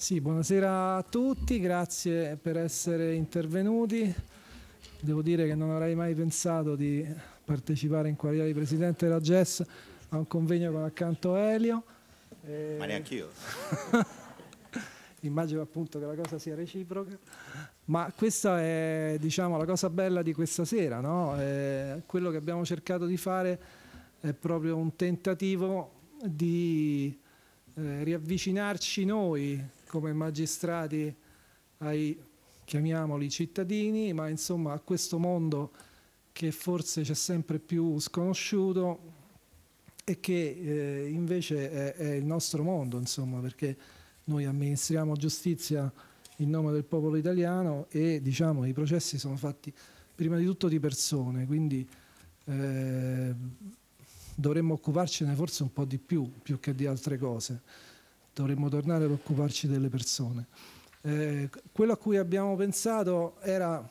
Sì, buonasera a tutti, grazie per essere intervenuti. Devo dire che non avrei mai pensato di partecipare in qualità di presidente della GES a un convegno con accanto Elio. E... Ma eh, neanche io. Immagino appunto che la cosa sia reciproca. Ma questa è diciamo, la cosa bella di questa sera, no? eh, quello che abbiamo cercato di fare è proprio un tentativo di eh, riavvicinarci noi come magistrati ai, chiamiamoli cittadini, ma insomma a questo mondo che forse c'è sempre più sconosciuto e che eh, invece è, è, il nostro mondo, insomma, perché noi amministriamo giustizia in nome del popolo italiano e diciamo i processi sono fatti prima di tutto di persone, quindi eh, dovremmo occuparcene forse un po' di più, più che di altre cose dovremmo tornare ad occuparci delle persone. Eh, quello a cui abbiamo pensato era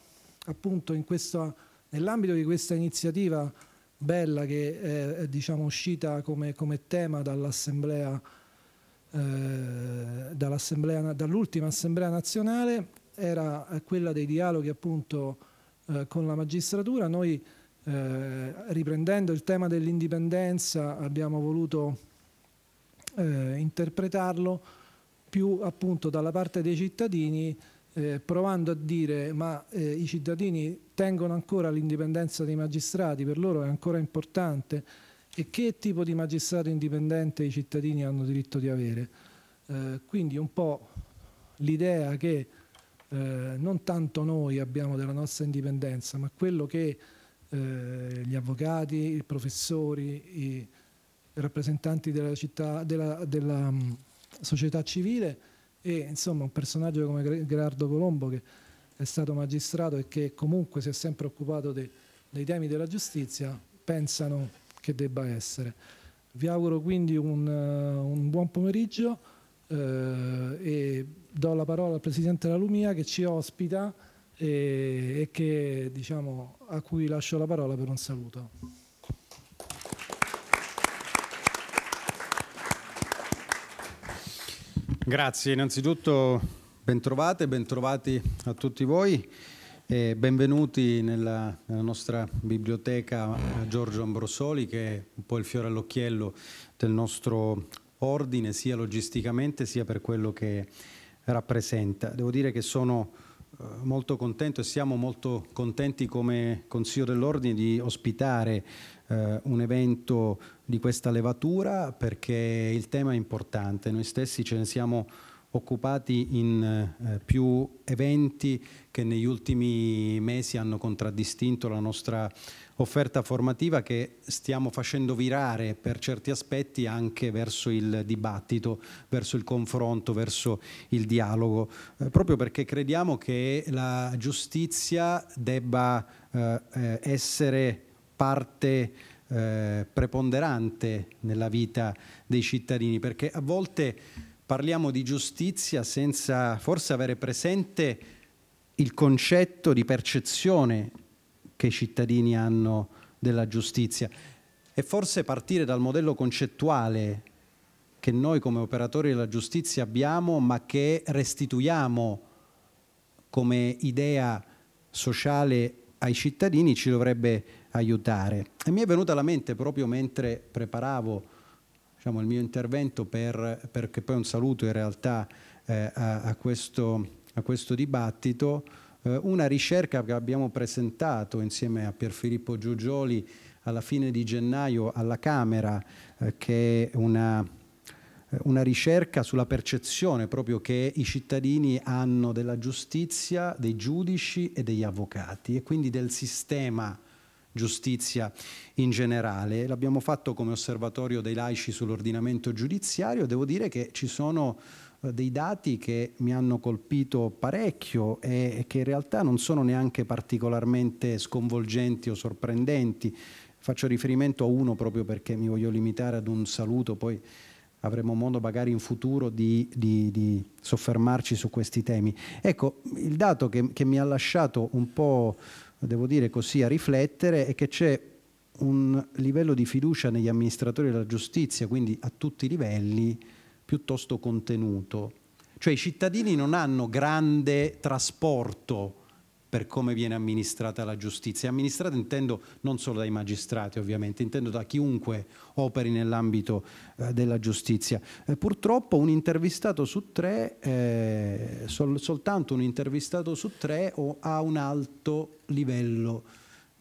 appunto nell'ambito di questa iniziativa bella che è, è diciamo, uscita come, come tema dall'assemblea, eh, dall'ultima assemblea nazionale, era quella dei dialoghi appunto eh, con la magistratura. Noi eh, riprendendo il tema dell'indipendenza abbiamo voluto eh, interpretarlo più appunto dalla parte dei cittadini eh, provando a dire ma eh, i cittadini tengono ancora l'indipendenza dei magistrati, per loro è ancora importante e che tipo di magistrato indipendente i cittadini hanno diritto di avere. Eh, quindi un po' l'idea che eh, non tanto noi abbiamo della nostra indipendenza, ma quello che eh, gli avvocati, i professori, i, rappresentanti della, città, della, della mm, società civile e insomma un personaggio come Gerardo Colombo che è stato magistrato e che comunque si è sempre occupato de, dei temi della giustizia pensano che debba essere. Vi auguro quindi un, eh, un buon pomeriggio uh, e do la parola al Presidente della Lumia che ci ospita e, e che, diciamo, a cui lascio la parola per un saluto. Grazie, innanzitutto bentrovate, bentrovati a tutti voi e benvenuti nella, nella nostra biblioteca Giorgio Ambrosoli che è un po' il fiore all'occhiello del nostro ordine sia logisticamente sia per quello che rappresenta. Devo dire che sono eh, molto contento e siamo molto contenti come Consiglio dell'Ordine di ospitare eh, un evento di questa levatura perché il tema è importante, noi stessi ce ne siamo occupati in eh, più eventi che negli ultimi mesi hanno contraddistinto la nostra offerta formativa che stiamo facendo virare per certi aspetti anche verso il dibattito, verso il confronto, verso il dialogo, eh, proprio perché crediamo che la giustizia debba eh, eh essere parte eh, preponderante nella vita dei cittadini, perché a volte parliamo di giustizia senza forse avere presente il concetto di percezione che i cittadini hanno della giustizia e forse partire dal modello concettuale che noi come operatori della giustizia abbiamo ma che restituiamo come idea sociale ai cittadini ci dovrebbe aiutare. E mi è venuta alla mente proprio mentre preparavo diciamo, il mio intervento, per, perché poi un saluto in realtà eh, a, a, questo, a, questo, dibattito, eh, una ricerca che abbiamo presentato insieme a Pier Filippo Giugioli alla fine di gennaio alla Camera, eh, che è una, una ricerca sulla percezione proprio che i cittadini hanno della giustizia, dei giudici e degli avvocati e quindi del sistema giustizia in generale. L'abbiamo fatto come osservatorio dei laici sull'ordinamento giudiziario. Devo dire che ci sono eh, dei dati che mi hanno colpito parecchio e che in realtà non sono neanche particolarmente sconvolgenti o sorprendenti. Faccio riferimento a uno proprio perché mi voglio limitare ad un saluto, poi avremo modo magari in futuro di, di, di soffermarci su questi temi. Ecco, il dato che, che mi ha lasciato un po' devo dire così, a riflettere è che c'è un livello di fiducia negli amministratori della giustizia, quindi a tutti i livelli, piuttosto contenuto. Cioè i cittadini non hanno grande trasporto per come viene amministrata la giustizia. Amministrata intendo non solo dai magistrati ovviamente, intendo da chiunque operi nell'ambito eh, della giustizia. Eh, purtroppo un intervistato su tre, eh, sol soltanto un intervistato su tre o ha un alto livello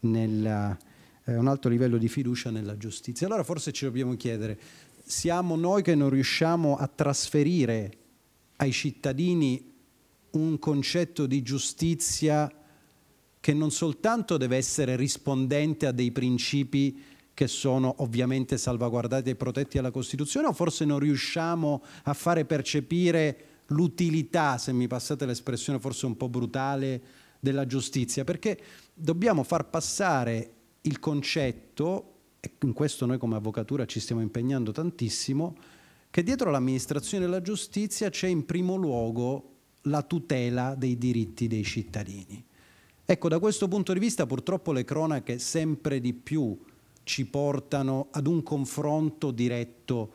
nella, eh, un alto livello di fiducia nella giustizia. Allora forse ci dobbiamo chiedere, siamo noi che non riusciamo a trasferire ai cittadini un concetto di giustizia che non soltanto deve essere rispondente a dei principi che sono ovviamente salvaguardati e protetti dalla Costituzione, o forse non riusciamo a fare percepire l'utilità, se mi passate l'espressione forse un po' brutale, della giustizia, perché dobbiamo far passare il concetto, e in questo noi come avvocatura ci stiamo impegnando tantissimo, che dietro l'amministrazione della giustizia c'è in primo luogo la tutela dei diritti dei cittadini. Ecco, da questo punto di vista purtroppo le cronache sempre di più ci portano ad un confronto diretto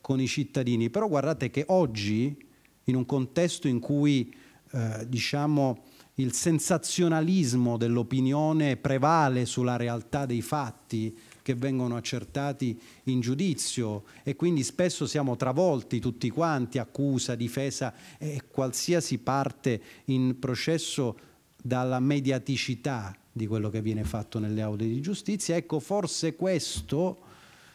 con i cittadini. Però guardate che oggi, in un contesto in cui eh, diciamo, il sensazionalismo dell'opinione prevale sulla realtà dei fatti che vengono accertati in giudizio e quindi spesso siamo travolti tutti quanti, accusa, difesa e qualsiasi parte in processo dalla mediaticità di quello che viene fatto nelle aule di giustizia. Ecco, forse questo,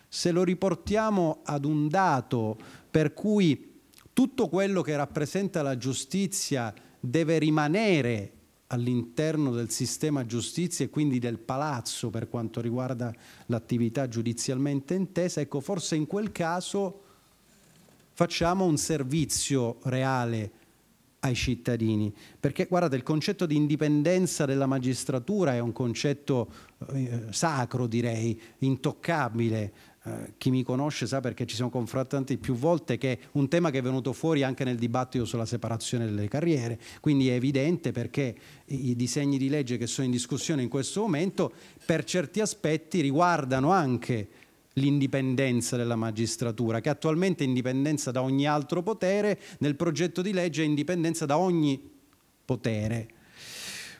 se lo riportiamo ad un dato per cui tutto quello che rappresenta la giustizia deve rimanere all'interno del sistema giustizia e quindi del palazzo per quanto riguarda l'attività giudizialmente intesa, ecco forse in quel caso facciamo un servizio reale ai cittadini, perché guardate il concetto di indipendenza della magistratura è un concetto eh, sacro direi, intoccabile, eh, chi mi conosce sa perché ci siamo confrontati più volte che è un tema che è venuto fuori anche nel dibattito sulla separazione delle carriere, quindi è evidente perché i disegni di legge che sono in discussione in questo momento per certi aspetti riguardano anche l'indipendenza della magistratura, che attualmente è indipendenza da ogni altro potere, nel progetto di legge è indipendenza da ogni potere.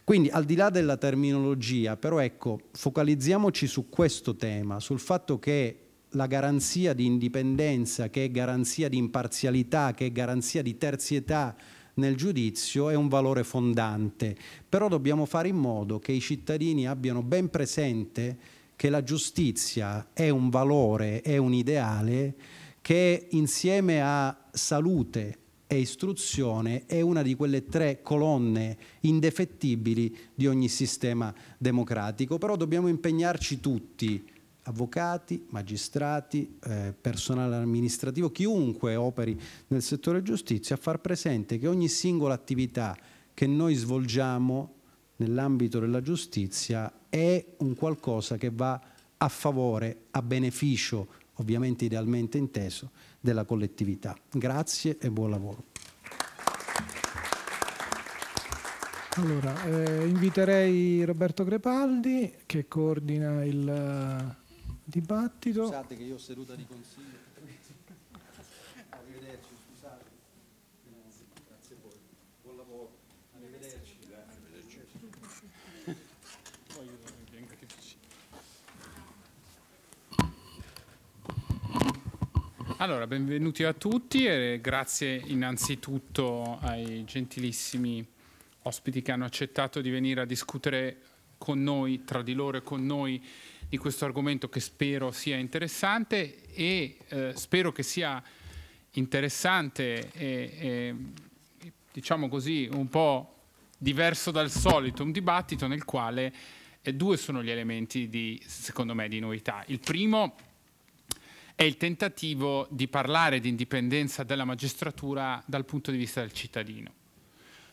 Quindi al di là della terminologia, però ecco, focalizziamoci su questo tema, sul fatto che la garanzia di indipendenza, che è garanzia di imparzialità, che è garanzia di terzietà nel giudizio è un valore fondante, però dobbiamo fare in modo che i cittadini abbiano ben presente che la giustizia è un valore, è un ideale che insieme a salute e istruzione è una di quelle tre colonne indefettibili di ogni sistema democratico. Però dobbiamo impegnarci tutti, avvocati, magistrati, eh, personale amministrativo, chiunque operi nel settore giustizia, a far presente che ogni singola attività che noi svolgiamo nell'ambito della giustizia è un qualcosa che va a favore, a beneficio, ovviamente idealmente inteso, della collettività. Grazie e buon lavoro. Allora, eh, inviterei Roberto Grepaldi che coordina il eh, dibattito. Scusate che io ho seduta di consiglio. Allora, benvenuti a tutti e grazie innanzitutto ai gentilissimi ospiti che hanno accettato di venire a discutere con noi, tra di loro e con noi, di questo argomento che spero sia interessante e eh, spero che sia interessante e, e diciamo così un po' diverso dal solito, un dibattito nel quale eh, due sono gli elementi di, secondo me di novità. Il primo è è il tentativo di parlare di indipendenza della magistratura dal punto di vista del cittadino,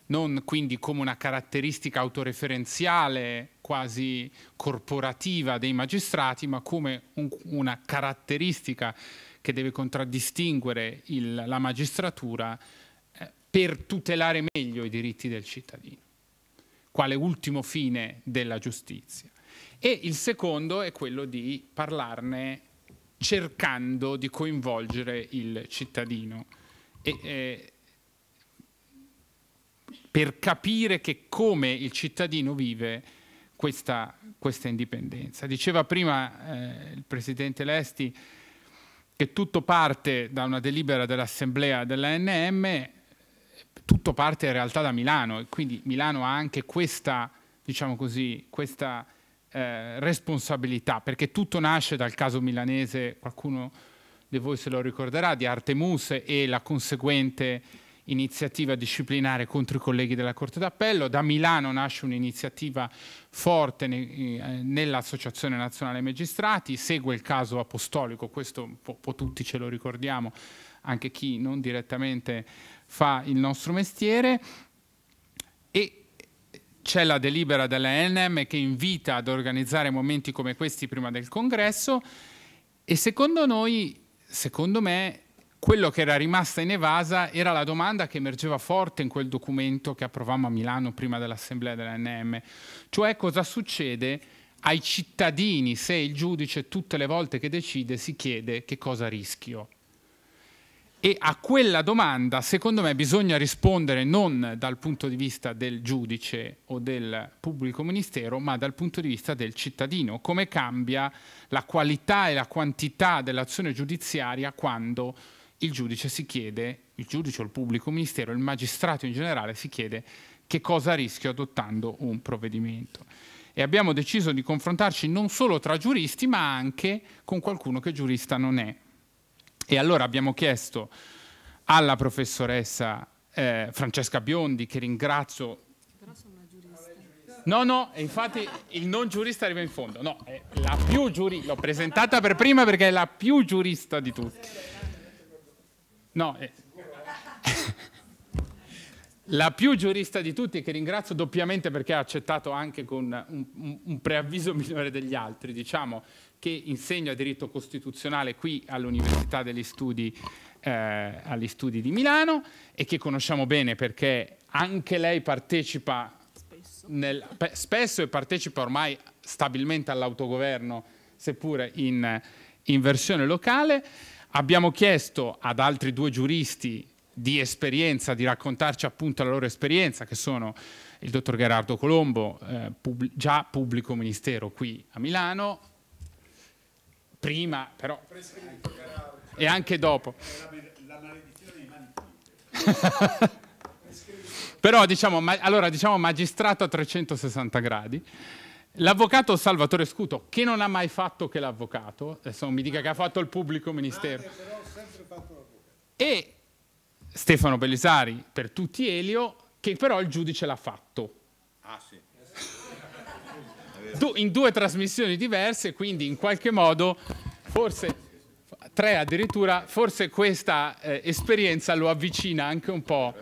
non quindi come una caratteristica autoreferenziale, quasi corporativa dei magistrati, ma come un, una caratteristica che deve contraddistinguere il, la magistratura eh, per tutelare meglio i diritti del cittadino, quale ultimo fine della giustizia. E il secondo è quello di parlarne cercando di coinvolgere il cittadino. E, eh, per capire che come il cittadino vive questa, questa indipendenza. Diceva prima eh, il Presidente Lesti che tutto parte da una delibera dell'Assemblea dell'ANM, tutto parte in realtà da Milano e quindi Milano ha anche questa, diciamo così, questa eh, responsabilità, perché tutto nasce dal caso milanese, qualcuno di voi se lo ricorderà, di Artemuse e la conseguente iniziativa disciplinare contro i colleghi della Corte d'Appello. Da Milano nasce un'iniziativa forte ne, eh, nell'Associazione Nazionale Magistrati, segue il caso apostolico, questo un po', po tutti ce lo ricordiamo, anche chi non direttamente fa il nostro mestiere. E c'è la delibera dell'ANM che invita ad organizzare momenti come questi prima del congresso e secondo noi, secondo me, quello che era rimasta in evasa era la domanda che emergeva forte in quel documento che approvammo a Milano prima dell'assemblea dell'ANM, cioè cosa succede ai cittadini se il giudice tutte le volte che decide si chiede che cosa rischio. E a quella domanda, secondo me, bisogna rispondere non dal punto di vista del giudice o del pubblico ministero, ma dal punto di vista del cittadino. Come cambia la qualità e la quantità dell'azione giudiziaria quando il giudice si chiede, il giudice o il pubblico ministero, il magistrato in generale si chiede che cosa rischio adottando un provvedimento. E abbiamo deciso di confrontarci non solo tra giuristi, ma anche con qualcuno che giurista non è. E allora abbiamo chiesto alla professoressa eh, Francesca Biondi, che ringrazio... Però sono una giurista. No, no, infatti il non giurista arriva in fondo. No, è la più giurista, l'ho presentata per prima perché è la più giurista di tutti. No, è... la più giurista di tutti, che ringrazio doppiamente perché ha accettato anche con un, un, un preavviso migliore degli altri, diciamo, che insegna diritto costituzionale qui all'Università degli Studi, eh, agli studi di Milano e che conosciamo bene perché anche lei partecipa spesso, nel, pe, spesso e partecipa ormai stabilmente all'autogoverno, seppure in, in versione locale. Abbiamo chiesto ad altri due giuristi di esperienza, di raccontarci appunto la loro esperienza, che sono il dottor Gerardo Colombo, eh, pub già pubblico ministero qui a Milano, prima però e anche dopo. però diciamo, ma, allora, diciamo magistrato a 360 gradi. L'avvocato Salvatore Scuto, che non ha mai fatto che l'avvocato, adesso non mi dica che ha fatto il pubblico ministero. E Stefano Belisari, per tutti Elio, che però il giudice l'ha fatto. Ah sì du in due trasmissioni diverse, quindi in qualche modo forse tre addirittura, forse questa eh, esperienza lo avvicina anche un po'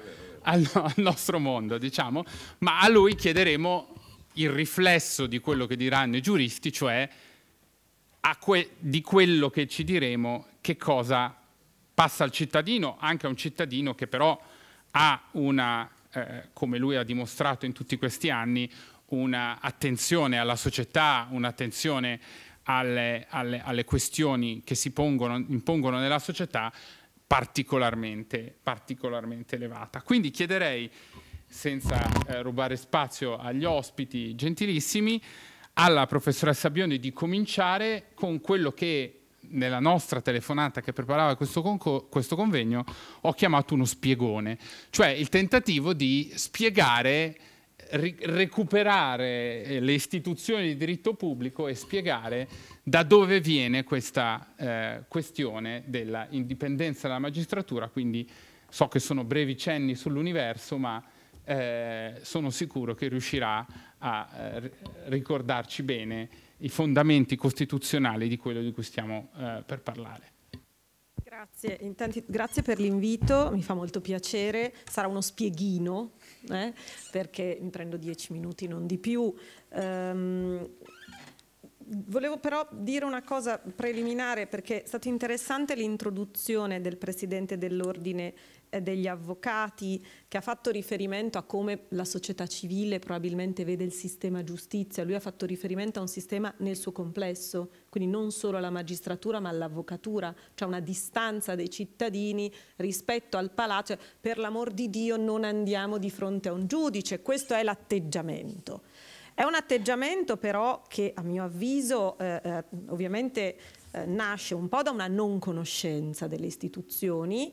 al, al nostro mondo, diciamo, ma a lui chiederemo il riflesso di quello che diranno i giuristi, cioè que di quello che ci diremo che cosa passa al cittadino, anche a un cittadino che però ha una, eh, come lui ha dimostrato in tutti questi anni, un'attenzione alla società, un'attenzione alle, alle, alle, questioni che si pongono, impongono nella società particolarmente, particolarmente elevata. Quindi chiederei, senza eh, rubare spazio agli ospiti gentilissimi, alla professoressa Bioni di cominciare con quello che nella nostra telefonata che preparava questo, questo convegno ho chiamato uno spiegone, cioè il tentativo di spiegare recuperare eh, le istituzioni di diritto pubblico e spiegare da dove viene questa eh, questione dell'indipendenza della magistratura, quindi so che sono brevi cenni sull'universo, ma eh, sono sicuro che riuscirà a eh, ricordarci bene i fondamenti costituzionali di quello di cui stiamo eh, per parlare. Grazie, Intanto, grazie per l'invito, mi fa molto piacere, sarà uno spieghino eh? perché mi prendo dieci minuti, non di più. Um, Volevo però dire una cosa preliminare perché è stata interessante l'introduzione del Presidente dell'Ordine eh, degli Avvocati che ha fatto riferimento a come la società civile probabilmente vede il sistema giustizia. Lui ha fatto riferimento a un sistema nel suo complesso, quindi non solo alla magistratura ma all'avvocatura. cioè una distanza dei cittadini rispetto al palazzo. Per l'amor di Dio non andiamo di fronte a un giudice, questo è l'atteggiamento. È un atteggiamento però che a mio avviso eh, eh, ovviamente eh, nasce un po' da una non conoscenza delle istituzioni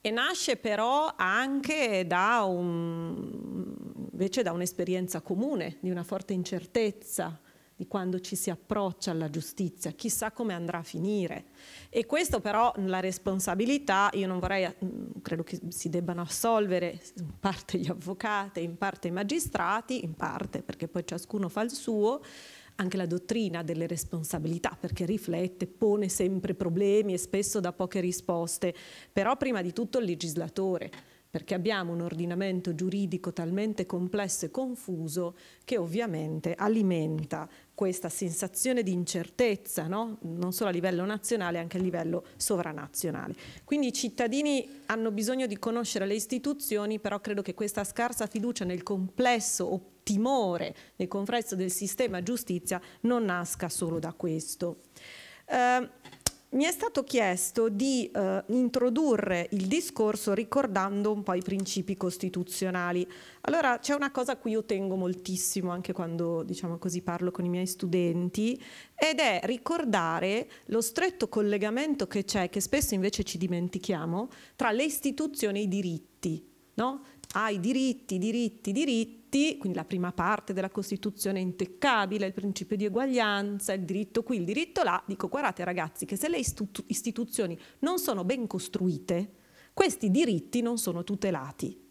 e nasce però anche da, un, da un'esperienza comune, di una forte incertezza di quando ci si approccia alla giustizia, chissà come andrà a finire. E questo però la responsabilità, io non vorrei, mm, credo che si debbano assolvere in parte gli avvocati, in parte i magistrati, in parte perché poi ciascuno fa il suo, anche la dottrina delle responsabilità perché riflette, pone sempre problemi e spesso dà poche risposte, però prima di tutto il legislatore perché abbiamo un ordinamento giuridico talmente complesso e confuso che ovviamente alimenta questa sensazione di incertezza, no? non solo a livello nazionale, anche a livello sovranazionale. Quindi i cittadini hanno bisogno di conoscere le istituzioni, però credo che questa scarsa fiducia nel complesso o timore nei confronti del sistema giustizia non nasca solo da questo. Eh, mi è stato chiesto di eh, introdurre il discorso ricordando un po' i principi costituzionali. Allora c'è una cosa a cui io tengo moltissimo anche quando diciamo così, parlo con i miei studenti ed è ricordare lo stretto collegamento che c'è, che spesso invece ci dimentichiamo, tra le istituzioni e i diritti. No? Hai ah, diritti, diritti, diritti diritti, quindi la prima parte della Costituzione è inteccabile, il principio di eguaglianza, il diritto qui, il diritto là, dico guardate ragazzi che se le istituzioni non sono ben costruite, questi diritti non sono tutelati.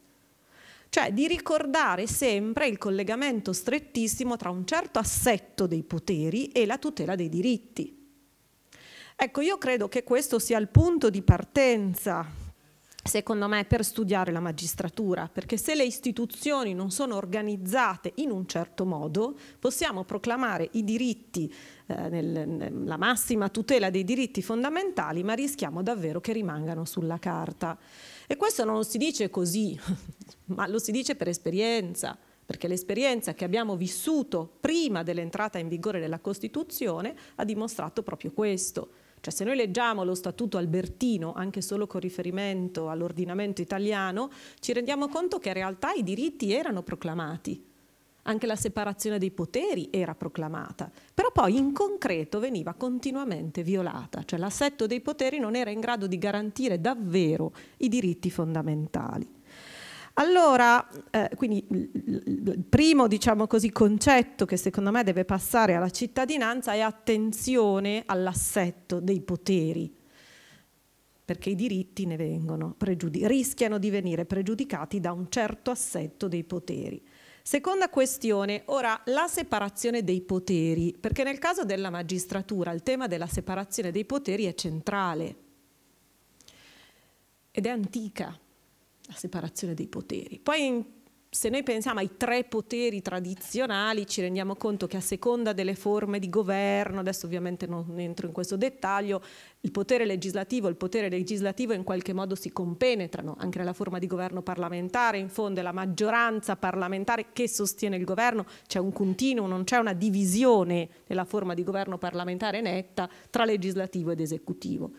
Cioè di ricordare sempre il collegamento strettissimo tra un certo assetto dei poteri e la tutela dei diritti. Ecco, io credo che questo sia il punto di partenza secondo me, per studiare la magistratura, perché se le istituzioni non sono organizzate in un certo modo, possiamo proclamare i diritti, eh, nel, nel, la massima tutela dei diritti fondamentali, ma rischiamo davvero che rimangano sulla carta. E questo non lo si dice così, ma lo si dice per esperienza perché l'esperienza che abbiamo vissuto prima dell'entrata in vigore della Costituzione ha dimostrato proprio questo. Cioè se noi leggiamo lo Statuto Albertino, anche solo con riferimento all'ordinamento italiano, ci rendiamo conto che in realtà i diritti erano proclamati, anche la separazione dei poteri era proclamata, però poi in concreto veniva continuamente violata, cioè l'assetto dei poteri non era in grado di garantire davvero i diritti fondamentali. Allora, eh, quindi il primo diciamo così, concetto che secondo me deve passare alla cittadinanza è attenzione all'assetto dei poteri, perché i diritti ne vengono rischiano di venire pregiudicati da un certo assetto dei poteri. Seconda questione, ora la separazione dei poteri, perché nel caso della magistratura il tema della separazione dei poteri è centrale ed è antica la separazione dei poteri. Poi se noi pensiamo ai tre poteri tradizionali ci rendiamo conto che a seconda delle forme di governo, adesso ovviamente non entro in questo dettaglio, il potere legislativo e il potere legislativo in qualche modo si compenetrano, anche nella forma di governo parlamentare, in fondo è la maggioranza parlamentare che sostiene il governo, c'è un continuo, non c'è una divisione nella forma di governo parlamentare netta tra legislativo ed esecutivo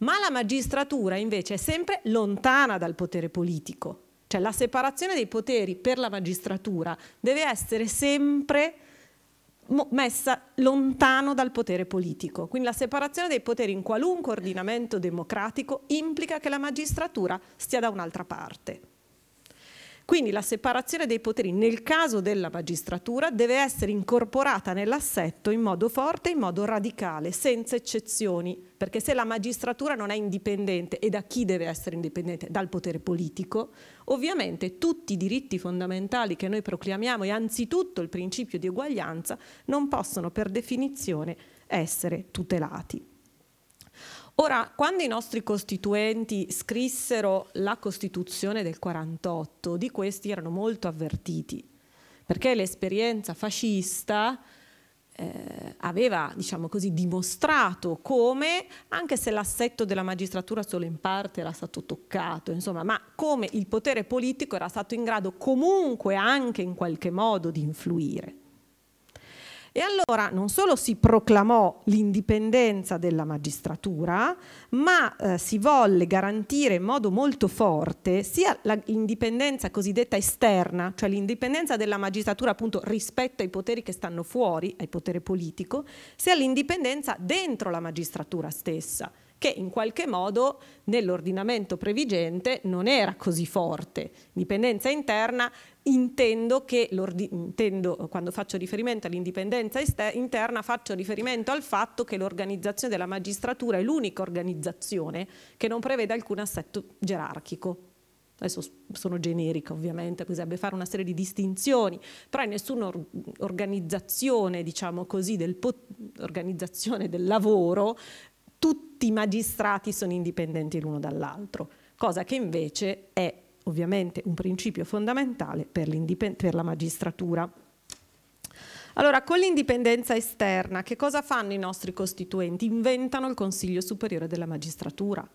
ma la magistratura invece è sempre lontana dal potere politico. Cioè la separazione dei poteri per la magistratura deve essere sempre messa lontano dal potere politico. Quindi la separazione dei poteri in qualunque ordinamento democratico implica che la magistratura stia da un'altra parte. Quindi la separazione dei poteri nel caso della magistratura deve essere incorporata nell'assetto in modo forte, in modo radicale, senza eccezioni, perché se la magistratura non è indipendente e da chi deve essere indipendente? Dal potere politico, ovviamente tutti i diritti fondamentali che noi proclamiamo e anzitutto il principio di uguaglianza non possono per definizione essere tutelati. Ora, quando i nostri costituenti scrissero la Costituzione del 48, di questi erano molto avvertiti, perché l'esperienza fascista eh, aveva diciamo così, dimostrato come, anche se l'assetto della magistratura solo in parte era stato toccato, insomma, ma come il potere politico era stato in grado comunque anche in qualche modo di influire. E allora non solo si proclamò l'indipendenza della magistratura, ma eh, si volle garantire in modo molto forte sia l'indipendenza cosiddetta esterna, cioè l'indipendenza della magistratura appunto rispetto ai poteri che stanno fuori, ai potere politico, sia l'indipendenza dentro la magistratura stessa che in qualche modo nell'ordinamento previgente non era così forte. Dipendenza interna intendo che, intendo, quando faccio riferimento all'indipendenza interna, faccio riferimento al fatto che l'organizzazione della magistratura è l'unica organizzazione che non prevede alcun assetto gerarchico adesso sono generica ovviamente, bisognerebbe fare una serie di distinzioni, però in nessuna or organizzazione, diciamo così, del organizzazione del lavoro tutti i magistrati sono indipendenti l'uno dall'altro, cosa che invece è ovviamente un principio fondamentale per, per la magistratura. Allora, con l'indipendenza esterna, che cosa fanno i nostri costituenti? Inventano il Consiglio Superiore della Magistratura,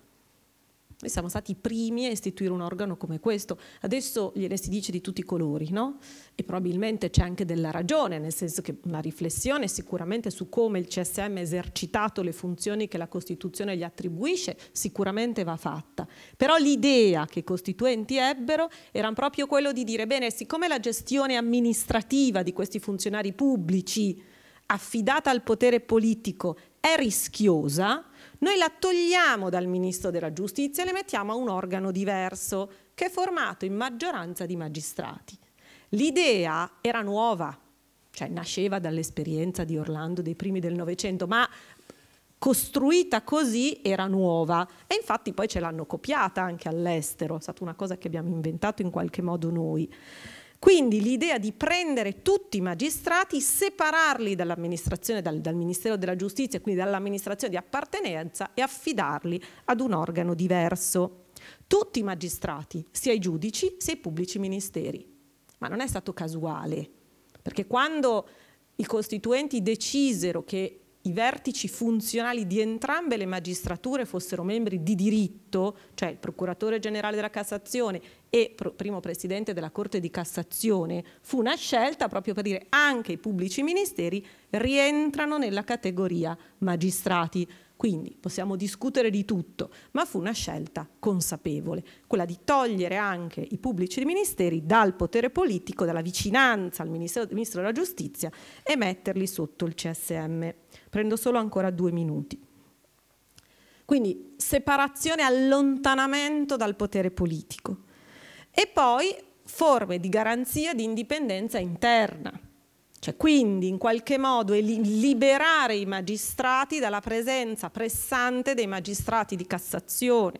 noi siamo stati i primi a istituire un organo come questo. Adesso gliene si dice di tutti i colori, no? E probabilmente c'è anche della ragione, nel senso che una riflessione sicuramente su come il CSM ha esercitato le funzioni che la Costituzione gli attribuisce, sicuramente va fatta. Però l'idea che i costituenti ebbero era proprio quello di dire, bene, siccome la gestione amministrativa di questi funzionari pubblici affidata al potere politico è rischiosa, noi la togliamo dal Ministro della Giustizia e le mettiamo a un organo diverso, che è formato in maggioranza di magistrati. L'idea era nuova, cioè nasceva dall'esperienza di Orlando dei primi del Novecento, ma costruita così era nuova e infatti poi ce l'hanno copiata anche all'estero, è stata una cosa che abbiamo inventato in qualche modo noi. Quindi l'idea di prendere tutti i magistrati, separarli dall'amministrazione, dal, dal Ministero della Giustizia, quindi dall'amministrazione di appartenenza e affidarli ad un organo diverso. Tutti i magistrati, sia i giudici sia i pubblici ministeri. Ma non è stato casuale, perché quando i costituenti decisero che i vertici funzionali di entrambe le magistrature fossero membri di diritto, cioè il procuratore generale della Cassazione e pro, primo presidente della Corte di Cassazione, fu una scelta proprio per dire anche i pubblici ministeri rientrano nella categoria magistrati. Quindi possiamo discutere di tutto, ma fu una scelta consapevole, quella di togliere anche i pubblici ministeri dal potere politico, dalla vicinanza al ministro, della Giustizia e metterli sotto il CSM. Prendo solo ancora due minuti. Quindi separazione, allontanamento dal potere politico. E poi forme di garanzia di indipendenza interna cioè, quindi in qualche modo liberare i magistrati dalla presenza pressante dei magistrati di Cassazione.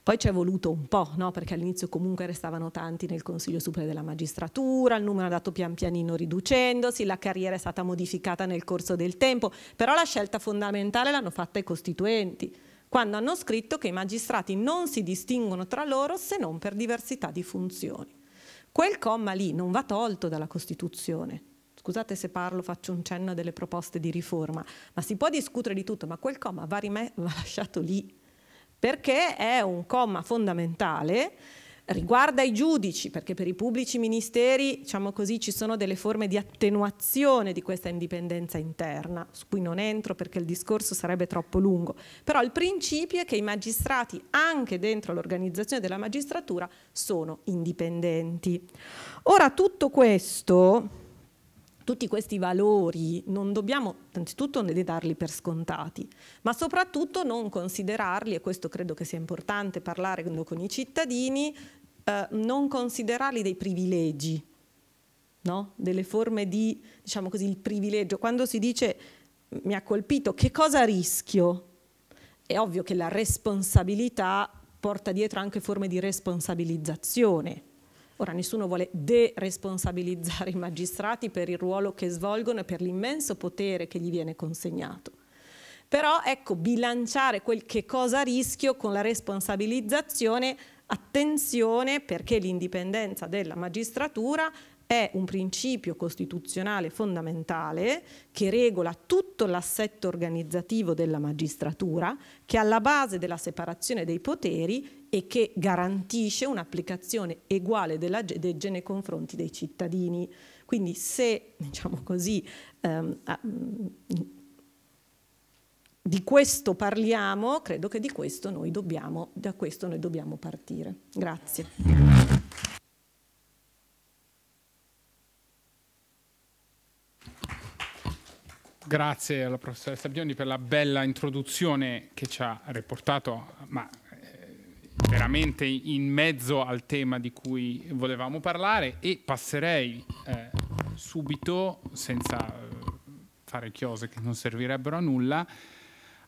Poi ci è voluto un po', no? perché all'inizio comunque restavano tanti nel Consiglio Superiore della Magistratura, il numero è andato pian pianino riducendosi, la carriera è stata modificata nel corso del tempo, però la scelta fondamentale l'hanno fatta i costituenti, quando hanno scritto che i magistrati non si distinguono tra loro se non per diversità di funzioni. Quel comma lì non va tolto dalla Costituzione. Scusate se parlo, faccio un cenno delle proposte di riforma, ma si può discutere di tutto, ma quel comma va, va lasciato lì, perché è un comma fondamentale riguarda i giudici, perché per i pubblici ministeri diciamo così, ci sono delle forme di attenuazione di questa indipendenza interna, su cui non entro perché il discorso sarebbe troppo lungo, però il principio è che i magistrati anche dentro l'organizzazione della magistratura sono indipendenti. Ora tutto questo tutti questi valori non dobbiamo innanzitutto né darli per scontati, ma soprattutto non considerarli, e questo credo che sia importante parlare con i cittadini, eh, non considerarli dei privilegi, no? delle forme di, diciamo così, il privilegio. Quando si dice mi ha colpito, che cosa rischio? È ovvio che la responsabilità porta dietro anche forme di responsabilizzazione Ora nessuno vuole deresponsabilizzare i magistrati per il ruolo che svolgono e per l'immenso potere che gli viene consegnato. Però ecco, bilanciare quel che cosa rischio con la responsabilizzazione, attenzione perché l'indipendenza della magistratura è un principio costituzionale fondamentale che regola tutto l'assetto organizzativo della magistratura, che è alla base della separazione dei poteri e che garantisce un'applicazione uguale della legge nei confronti dei cittadini. Quindi se, diciamo così, ehm, mm, di questo parliamo, credo che questo dobbiamo, da questo noi dobbiamo partire. Grazie. Grazie alla professoressa Biondi per la bella introduzione che ci ha riportato, ma veramente in mezzo al tema di cui volevamo parlare e passerei eh, subito, senza eh, fare chiose che non servirebbero a nulla,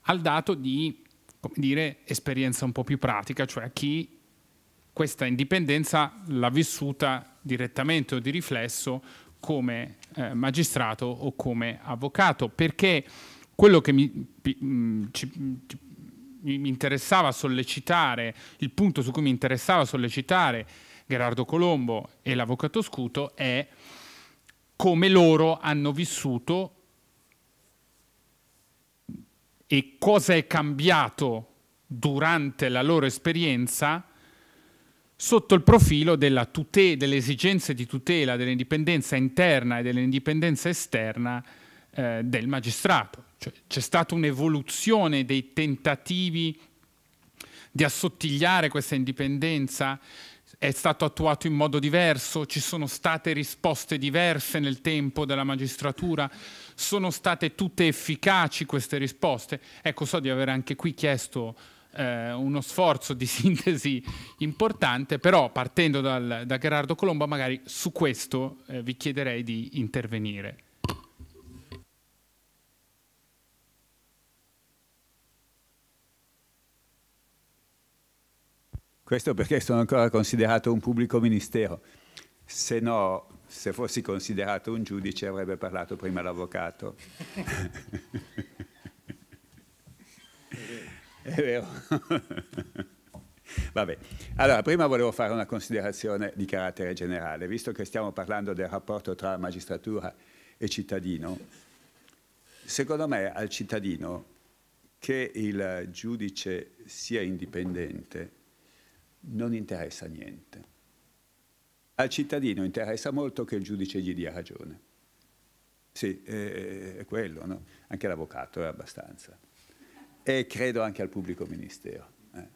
al dato di dire, esperienza un po' più pratica, cioè chi questa indipendenza l'ha vissuta direttamente o di riflesso come eh, magistrato o come avvocato, perché quello che mi, mm, ci, ci mi interessava sollecitare, il punto su cui mi interessava sollecitare Gerardo Colombo e l'avvocato Scuto è come loro hanno vissuto e cosa è cambiato durante la loro esperienza sotto il profilo delle esigenze di tutela dell'indipendenza interna e dell'indipendenza esterna eh, del magistrato. Cioè, c'è stata un'evoluzione dei tentativi di assottigliare questa indipendenza, è stato attuato in modo diverso, ci sono state risposte diverse nel tempo della magistratura, sono state tutte efficaci queste risposte. Ecco, so di aver anche qui chiesto eh, uno sforzo di sintesi importante, però partendo dal, da Gerardo Colombo magari su questo eh, vi chiederei di intervenire. Questo perché sono ancora considerato un pubblico ministero. Se no, se fossi considerato un giudice avrebbe parlato prima l'avvocato. È vero. Vabbè, allora prima volevo fare una considerazione di carattere generale, visto che stiamo parlando del rapporto tra magistratura e cittadino, secondo me al cittadino che il giudice sia indipendente non interessa niente. Al cittadino interessa molto che il giudice gli dia ragione. Sì, è quello, no? anche l'avvocato è abbastanza. E credo anche al pubblico ministero. Eh.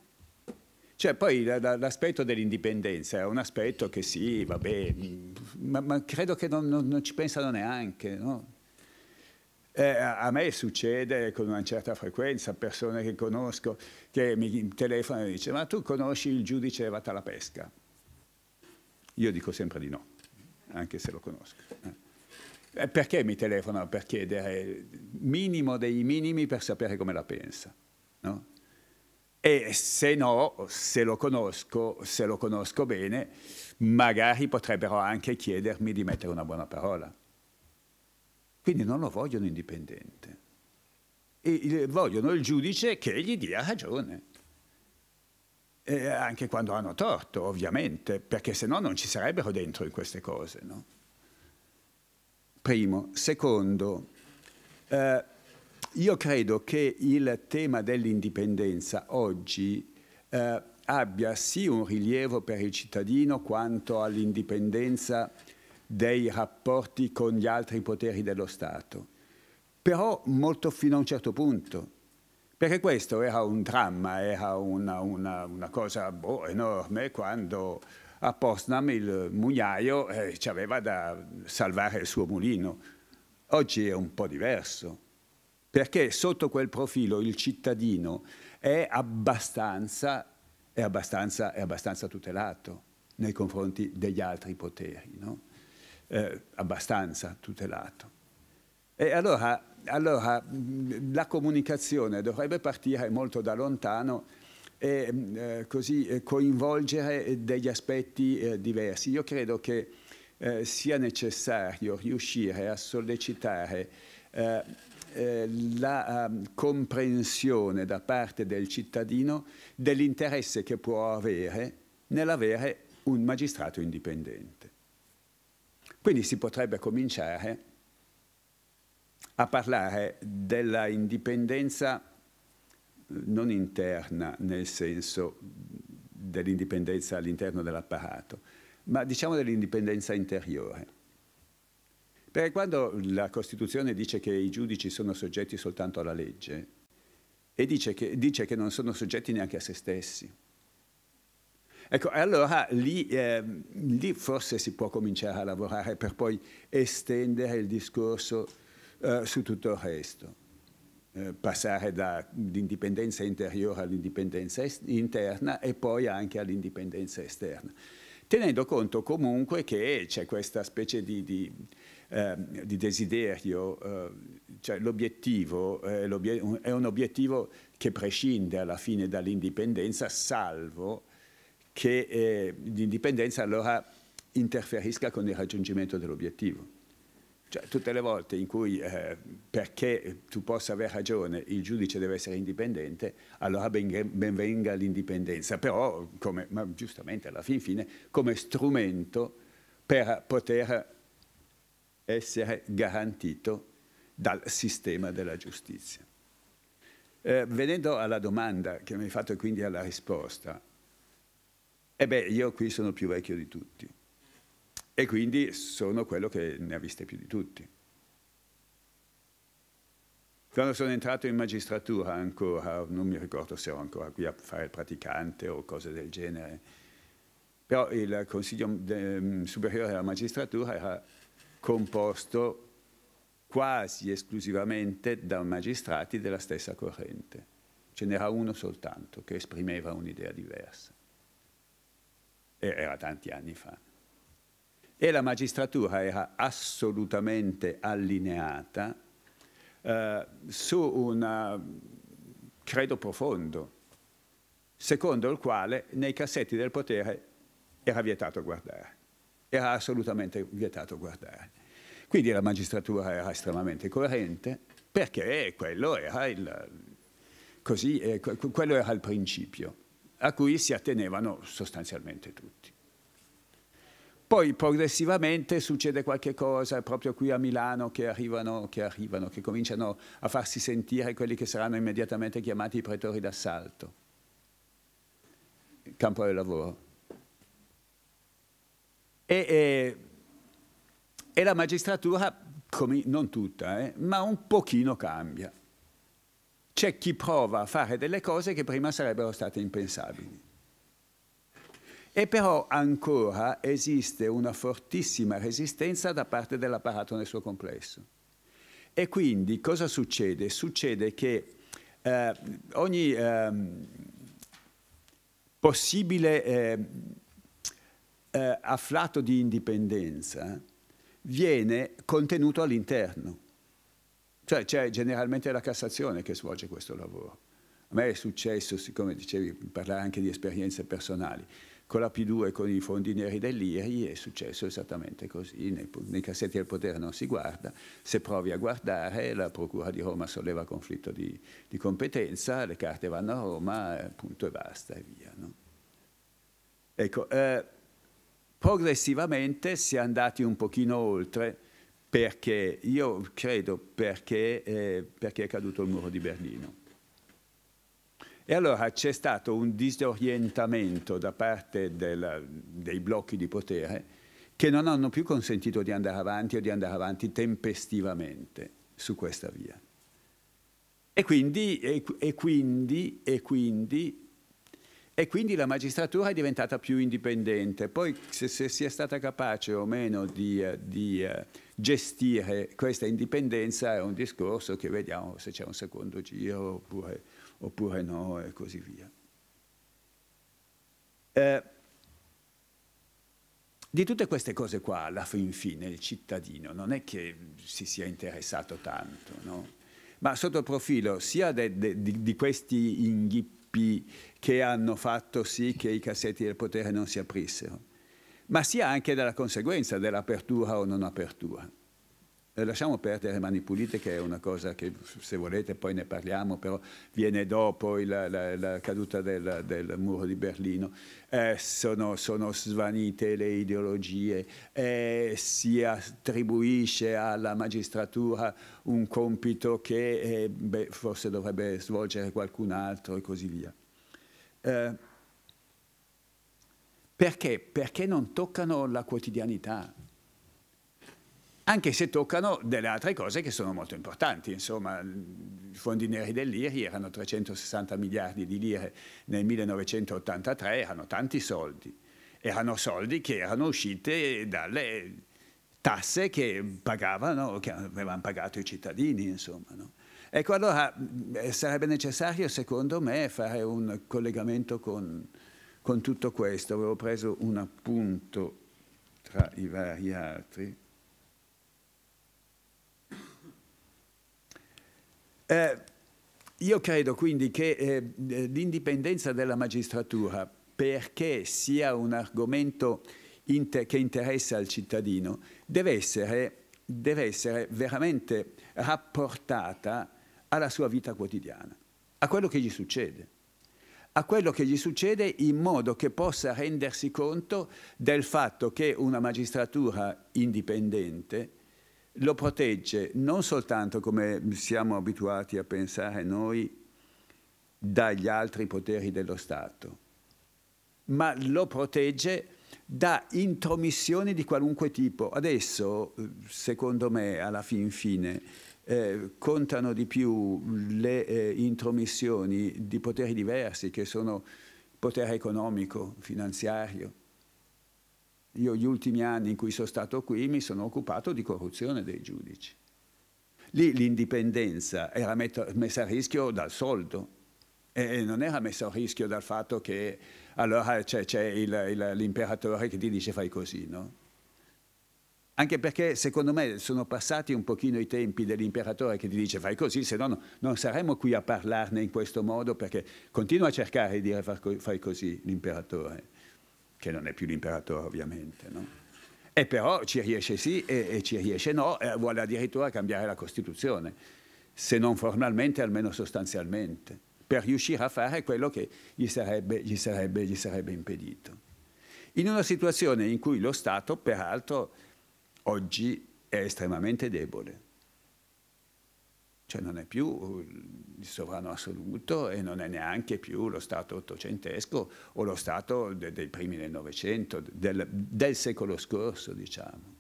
Cioè, poi l'aspetto dell'indipendenza è un aspetto che sì, vabbè, ma, ma credo che non, non, non ci pensano neanche, no? Eh, a me succede con una certa frequenza, persone che conosco che mi telefonano e dicono ma tu conosci il giudice la pesca? Io dico sempre di no, anche se lo conosco. Eh, eh perché mi telefonano per chiedere il minimo dei minimi per sapere come la pensa? No? E se no, se lo conosco, se lo conosco bene, magari potrebbero anche chiedermi di mettere una buona parola. Quindi non lo vogliono indipendente. E vogliono il giudice che gli dia ragione. E anche quando hanno torto, ovviamente, perché se no non ci sarebbero dentro in queste cose. No? Primo. Secondo, eh, io credo che il tema dell'indipendenza oggi eh, abbia sì un rilievo per il cittadino quanto all'indipendenza dei rapporti con gli altri poteri dello Stato, però molto fino a un certo punto, perché questo era un dramma, era una, una, una cosa boh, enorme quando a Potsdam il mugnaio eh, aveva da salvare il suo mulino. Oggi è un po' diverso, perché sotto quel profilo il cittadino è abbastanza, è abbastanza, è abbastanza tutelato nei confronti degli altri poteri. No? eh, abbastanza tutelato. E allora, allora, mm, la comunicazione dovrebbe partire molto da lontano e mm, eh, così eh, coinvolgere eh, degli aspetti eh, diversi. Io credo che eh, sia necessario riuscire a sollecitare la ehm, comprensione da parte del cittadino dell'interesse che può avere nell'avere un magistrato indipendente. Quindi si potrebbe cominciare a parlare della indipendenza eh, non interna nel senso dell'indipendenza all'interno dell'apparato, ma diciamo dell'indipendenza interiore. Perché quando la Costituzione dice che i giudici sono soggetti soltanto alla legge e dice che, dice che non sono soggetti neanche a se stessi, Ecco, allora lì, eh, lì, forse si può cominciare a lavorare per poi estendere il discorso eh, su tutto il resto, eh, passare dall'indipendenza interiore all'indipendenza interna e poi anche all'indipendenza esterna, tenendo conto comunque che c'è questa specie di, di, ehm, di desiderio, eh, cioè l'obiettivo eh, è un obiettivo che prescinde alla fine dall'indipendenza, salvo che eh, l'indipendenza allora interferisca con il raggiungimento dell'obiettivo. Cioè, tutte le volte in cui eh, perché tu possa avere ragione il giudice deve essere indipendente, allora benvenga ben l'indipendenza, però come, giustamente alla fin fine come strumento per poter essere garantito dal sistema della giustizia. Eh, venendo alla domanda che mi hai fatto e quindi alla risposta, e beh, io qui sono più vecchio di tutti e quindi sono quello che ne ha viste più di tutti. Quando sono entrato in magistratura ancora, non mi ricordo se ero ancora qui a fare il praticante o cose del genere, però il Consiglio ehm, Superiore della Magistratura era composto quasi esclusivamente da magistrati della stessa corrente. Ce n'era uno soltanto che esprimeva un'idea diversa era tanti anni fa, e la magistratura era assolutamente allineata eh, su un eh, credo profondo, secondo il quale nei cassetti del potere era vietato guardare, era assolutamente vietato guardare. Quindi la magistratura era estremamente coerente perché quello era il, così, eh, quello era il principio a cui si attenevano sostanzialmente tutti. Poi progressivamente succede qualche cosa proprio qui a Milano che arrivano, che arrivano, che cominciano a farsi sentire quelli che saranno immediatamente chiamati i pretori d'assalto, il campo del lavoro. E, e, e la magistratura, non tutta, eh, ma un pochino cambia c'è chi prova a fare delle cose che prima sarebbero state impensabili. E però ancora esiste una fortissima resistenza da parte dell'apparato nel suo complesso. E quindi cosa succede? Succede che eh, ogni eh, possibile ehm, eh, afflato di indipendenza viene contenuto all'interno. Cioè c'è generalmente la Cassazione che svolge questo lavoro. A me è successo, siccome dicevi, parlare anche di esperienze personali, con la P2 e con i fondi neri dell'IRI è successo esattamente così, nei, nei, cassetti del potere non si guarda, se provi a guardare la Procura di Roma solleva conflitto di, di competenza, le carte vanno a Roma, punto e basta e via. No? Ecco, eh, progressivamente si è andati un pochino oltre perché? Io credo perché, eh, perché è caduto il muro di Berlino. E allora c'è stato un disorientamento da parte del, dei blocchi di potere che non hanno più consentito di andare avanti o di andare avanti tempestivamente su questa via. E quindi, e, e quindi, e quindi e quindi la magistratura è diventata più indipendente. Poi se, se sia stata capace o meno di, di eh, gestire questa indipendenza è un discorso che vediamo se c'è un secondo giro oppure, oppure no e così via. Eh, di tutte queste cose qua, alla fin fine, il cittadino non è che si sia interessato tanto, no? ma sotto il profilo sia de, de, di, di, questi inghippi colpi che hanno fatto sì che i cassetti del potere non si aprissero, ma sia anche della conseguenza dell'apertura o non apertura. Eh, lasciamo perdere le Mani Pulite che è una cosa che se volete poi ne parliamo, però viene dopo il, la, la, caduta del, del, muro di Berlino. Eh, sono, sono, svanite le ideologie, eh, si attribuisce alla magistratura un compito che eh, beh, forse dovrebbe svolgere qualcun altro e così via. Eh, perché? Perché non toccano la quotidianità, anche se toccano delle altre cose che sono molto importanti. Insomma, i fondi neri dell'IRI erano 360 miliardi di lire nel 1983, erano tanti soldi. Erano soldi che erano usciti dalle tasse che pagavano, che avevano pagato i cittadini, insomma. No? Ecco, allora eh, sarebbe necessario, secondo me, fare un collegamento con, con tutto questo. Avevo preso un appunto tra i vari altri. Eh, io credo quindi che eh, l'indipendenza della magistratura, perché sia un argomento inter che interessa al cittadino, deve essere, deve essere veramente rapportata alla sua vita quotidiana, a quello che gli succede a quello che gli succede in modo che possa rendersi conto del fatto che una magistratura indipendente lo protegge non soltanto come siamo abituati a pensare noi dagli altri poteri dello Stato, ma lo protegge da intromissioni di qualunque tipo. Adesso, secondo me, alla fin fine, eh, contano di più le eh, intromissioni di poteri diversi, che sono potere economico, finanziario, io gli ultimi anni in cui sono stato qui mi sono occupato di corruzione dei giudici. Lì l'indipendenza era messa a rischio dal soldo e non era messa a rischio dal fatto che allora c'è, l'imperatore che ti dice fai così, no? Anche perché secondo me sono passati un pochino i tempi dell'imperatore che ti dice fai così, se no non saremmo qui a parlarne in questo modo perché continua a cercare di dire fai così l'imperatore che non è più l'imperatore ovviamente. No? E però ci riesce sì e, e ci riesce no, e vuole addirittura cambiare la Costituzione, se non formalmente almeno sostanzialmente, per riuscire a fare quello che gli sarebbe, gli sarebbe, gli sarebbe impedito. In una situazione in cui lo Stato, peraltro, oggi è estremamente debole cioè non è più uh, il sovrano assoluto e non è neanche più lo Stato ottocentesco o lo Stato de, dei primi del Novecento, del, del secolo scorso, diciamo,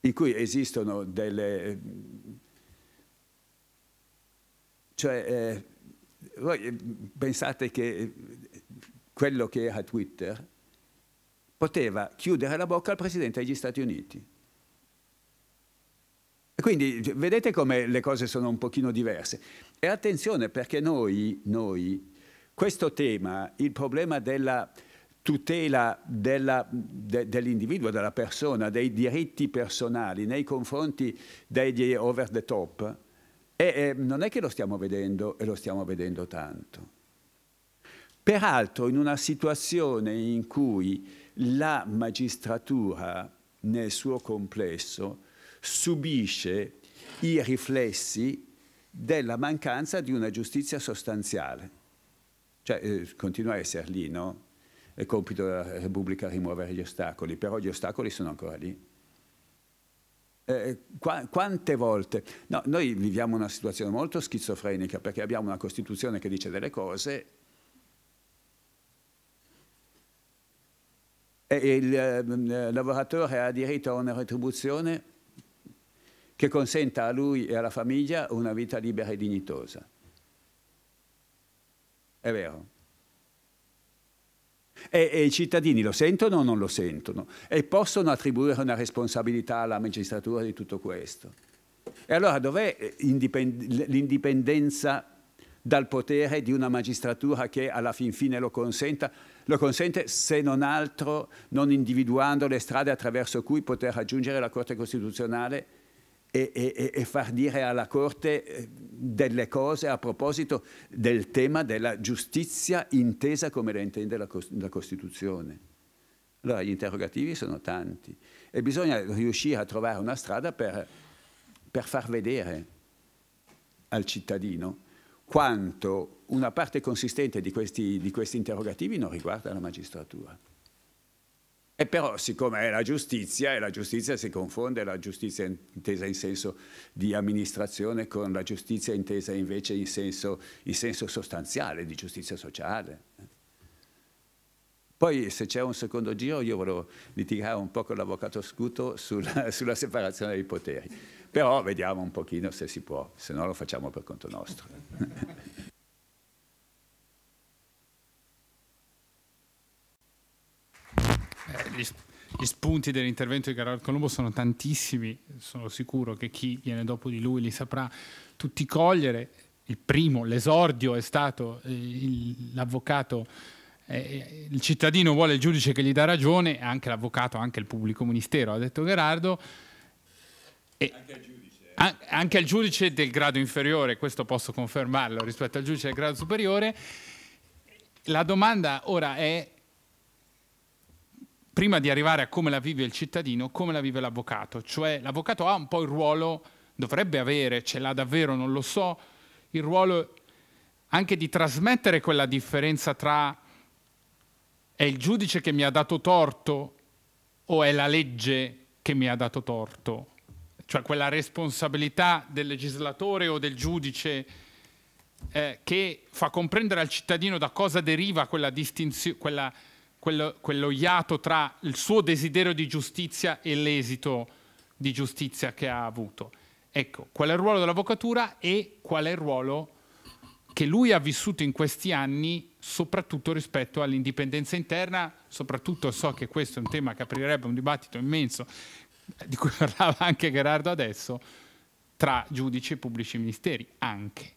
in cui esistono delle... cioè, eh, voi eh, pensate che quello che era Twitter poteva chiudere la bocca al Presidente degli Stati Uniti quindi cioè, vedete come le cose sono un pochino diverse. E attenzione perché noi, noi questo tema, il problema della tutela dell'individuo, de, dell della persona, dei diritti personali nei confronti degli over the top, e, e, non è che lo stiamo vedendo e lo stiamo vedendo tanto. Peraltro in una situazione in cui la magistratura nel suo complesso subisce i riflessi della mancanza di una giustizia sostanziale. Cioè, eh, continua a essere lì, no? È compito della Repubblica rimuovere gli ostacoli, però gli ostacoli sono ancora lì. Eh, qua, quante volte? No, noi viviamo una situazione molto schizofrenica perché abbiamo una Costituzione che dice delle cose e il eh, lavoratore ha diritto a una retribuzione che consenta a lui e alla famiglia una vita libera e dignitosa. È vero. E, e, i cittadini lo sentono o non lo sentono e possono attribuire una responsabilità alla magistratura di tutto questo. E allora dov'è eh, l'indipendenza dal potere di una magistratura che alla fin fine lo, consenta, lo consente se non altro non individuando le strade attraverso cui poter raggiungere la Corte Costituzionale e, e, e, far dire alla Corte eh, delle cose a proposito del tema della giustizia intesa come la intende la, la Costituzione. Allora gli interrogativi sono tanti e bisogna riuscire a trovare una strada per, per far vedere al cittadino quanto una parte consistente di questi, di questi interrogativi non riguarda la magistratura. E però siccome è la giustizia, e la giustizia si confonde, la giustizia intesa in senso di amministrazione con la giustizia intesa invece in senso, in senso sostanziale, di giustizia sociale. Poi se c'è un secondo giro io volevo litigare un po' con l'avvocato Scuto sulla, sulla separazione dei poteri, però vediamo un pochino se si può, se no lo facciamo per conto nostro. gli, gli spunti dell'intervento di Gerardo Colombo sono tantissimi, sono sicuro che chi viene dopo di lui li saprà tutti cogliere. Il primo, l'esordio è stato eh, l'avvocato, eh, eh, il cittadino vuole il giudice che gli dà ragione, anche l'avvocato, anche il pubblico ministero, ha detto Gerardo. E, eh. anche al giudice del grado inferiore, questo posso confermarlo rispetto al giudice del grado superiore. La domanda ora è prima di arrivare a come la vive il cittadino, come la vive l'avvocato. Cioè l'avvocato ha un po' il ruolo, dovrebbe avere, ce l'ha davvero, non lo so, il ruolo anche di trasmettere quella differenza tra è il giudice che mi ha dato torto o è la legge che mi ha dato torto. Cioè quella responsabilità del legislatore o del giudice eh, che fa comprendere al cittadino da cosa deriva quella distinzione, quello, quello iato tra il suo desiderio di giustizia e l'esito di giustizia che ha avuto. Ecco, qual è il ruolo dell'avvocatura e qual è il ruolo che lui ha vissuto in questi anni, soprattutto rispetto all'indipendenza interna, soprattutto so che questo è un tema che aprirebbe un dibattito immenso, di cui parlava anche Gerardo adesso, tra giudici e pubblici ministeri, anche.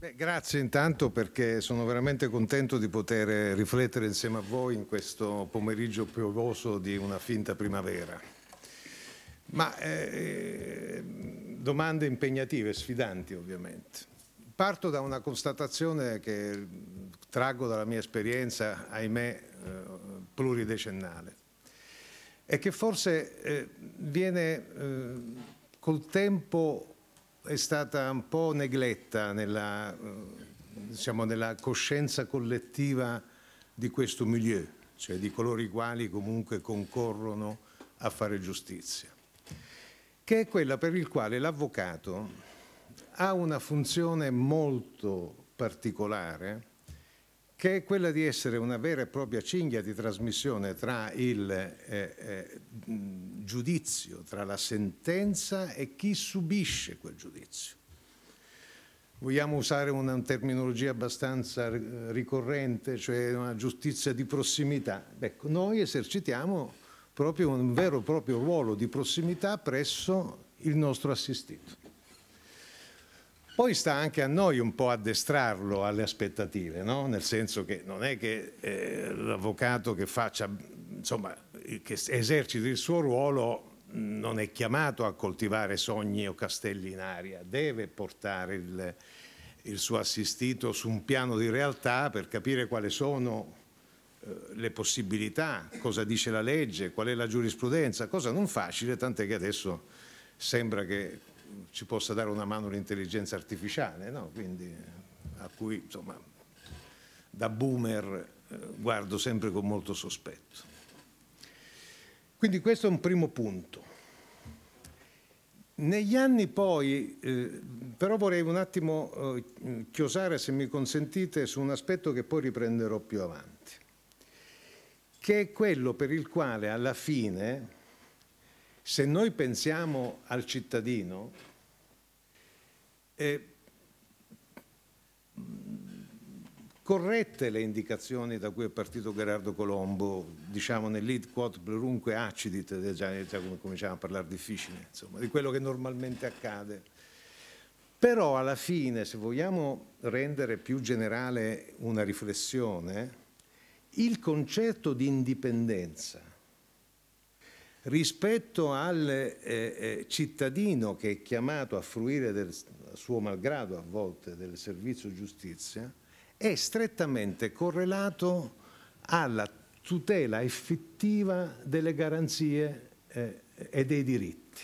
Beh, grazie intanto perché sono veramente contento di poter riflettere insieme a voi in questo pomeriggio piovoso di una finta primavera. Ma eh, domande impegnative, sfidanti ovviamente. Parto da una constatazione che traggo dalla mia esperienza, ahimè, eh, pluridecennale, e che forse eh, viene eh, col tempo è stata un po' negletta nella, diciamo, nella coscienza collettiva di questo milieu, cioè di coloro i quali comunque concorrono a fare giustizia, che è quella per il quale l'avvocato ha una funzione molto particolare che è quella di essere una vera e propria cinghia di trasmissione tra il eh, eh, giudizio, tra la sentenza e chi subisce quel giudizio. Vogliamo usare una terminologia abbastanza eh, ricorrente, cioè una giustizia di prossimità. Ecco, noi esercitiamo proprio un vero e proprio ruolo di prossimità presso il nostro assistito. Poi sta anche a noi un po' addestrarlo alle aspettative, no? nel senso che non è che eh, l'avvocato che faccia, insomma, che eserciti il suo ruolo non è chiamato a coltivare sogni o castelli in aria, deve portare il, il suo assistito su un piano di realtà per capire quali sono eh, le possibilità, cosa dice la legge, qual è la giurisprudenza, cosa non facile, tant'è che adesso sembra che ci possa dare una mano l'intelligenza artificiale, no? Quindi, a cui insomma, da boomer eh, guardo sempre con molto sospetto. Quindi questo è un primo punto. Negli anni poi, eh, però vorrei un attimo eh, chiosare, se mi consentite, su un aspetto che poi riprenderò più avanti, che è quello per il quale alla fine se noi pensiamo al cittadino, eh, corrette le indicazioni da cui è partito Gerardo Colombo, diciamo nell'id quod plurunque acidit, eh, già, già cominciamo a parlare difficile, insomma, di quello che normalmente accade. Però alla fine, se vogliamo rendere più generale una riflessione, il concetto di indipendenza rispetto al eh, eh, cittadino che è chiamato a fruire del suo malgrado a volte del servizio giustizia è strettamente correlato alla tutela effettiva delle garanzie eh, e dei diritti.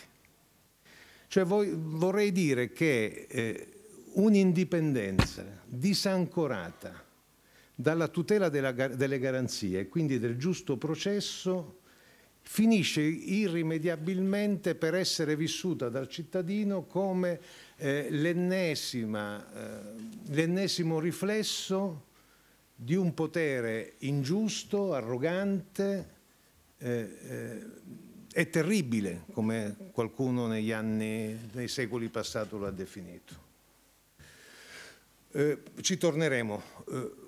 Cioè voi, vorrei dire che eh, un'indipendenza disancorata dalla tutela della, delle garanzie e quindi del giusto processo finisce irrimediabilmente per essere vissuta dal cittadino come eh, eh l'ennesimo eh, riflesso di un potere ingiusto, arrogante eh, eh, e terribile, come qualcuno negli anni, nei secoli passati lo ha definito. Eh, ci torneremo.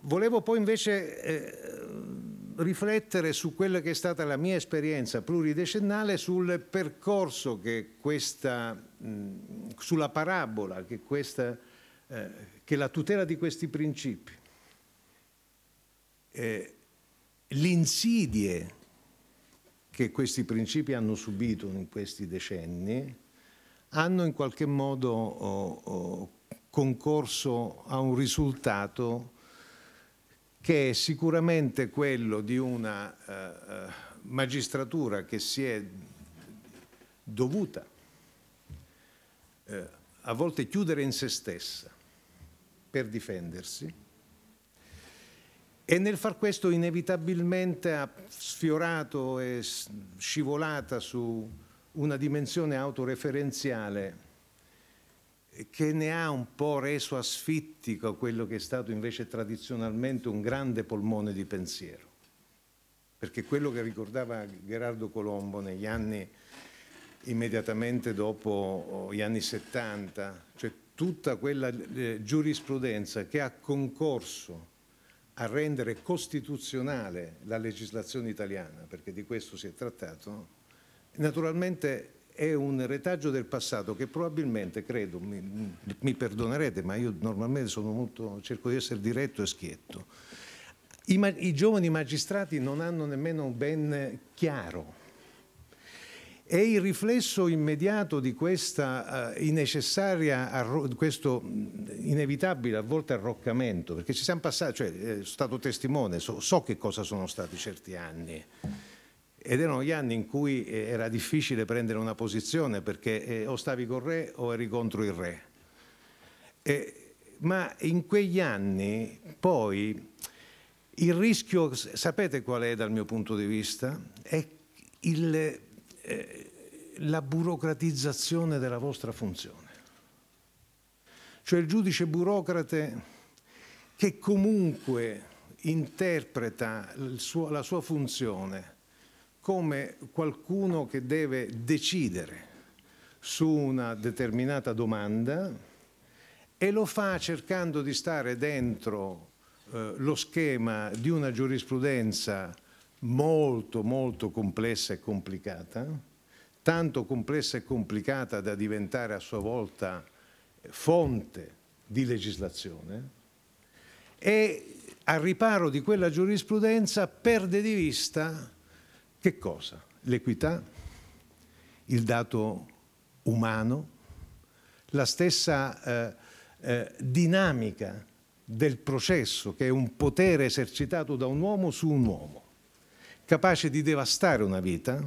volevo poi invece riflettere su quella che è stata la mia esperienza pluridecennale sul percorso che questa, sulla parabola che, questa, eh, che la tutela di questi principi, eh, l'insidie che questi principi hanno subito in questi decenni, hanno in qualche modo oh, oh, concorso a un risultato che è sicuramente quello di una eh, eh, magistratura che si è dovuta eh, a volte chiudere in se stessa per difendersi e nel far questo inevitabilmente ha sfiorato e scivolata su una dimensione autoreferenziale che ne ha un po' reso asfittico quello che è stato invece tradizionalmente un grande polmone di pensiero. Perché quello che ricordava Gerardo Colombo negli anni immediatamente dopo oh, gli anni 70, cioè tutta quella eh, giurisprudenza che ha concorso a rendere costituzionale la legislazione italiana, perché di questo si è trattato, naturalmente è un retaggio del passato che probabilmente, credo, mi, mi perdonerete, ma io normalmente molto, cerco di essere diretto e schietto, I, i giovani magistrati non hanno nemmeno ben chiaro e il riflesso immediato di questa uh, innecessaria, questo inevitabile a volte arroccamento, perché ci siamo passati, cioè eh, sono stato testimone, so, so, che cosa sono stati certi anni ed erano gli anni in cui eh, era difficile prendere una posizione perché eh, o stavi col re o eri contro il re. E, ma in quegli anni poi il rischio, sapete qual è dal mio punto di vista? È il, eh, la burocratizzazione della vostra funzione. Cioè il giudice burocrate che comunque interpreta suo, la sua funzione come qualcuno che deve decidere su una determinata domanda e lo fa cercando di stare dentro eh, lo schema di una giurisprudenza molto molto complessa e complicata, tanto complessa e complicata da diventare a sua volta fonte di legislazione e al riparo di quella giurisprudenza perde di vista che cosa? L'equità, il dato umano, la stessa eh, eh, dinamica del processo che è un potere esercitato da un uomo su un uomo, capace di devastare una vita,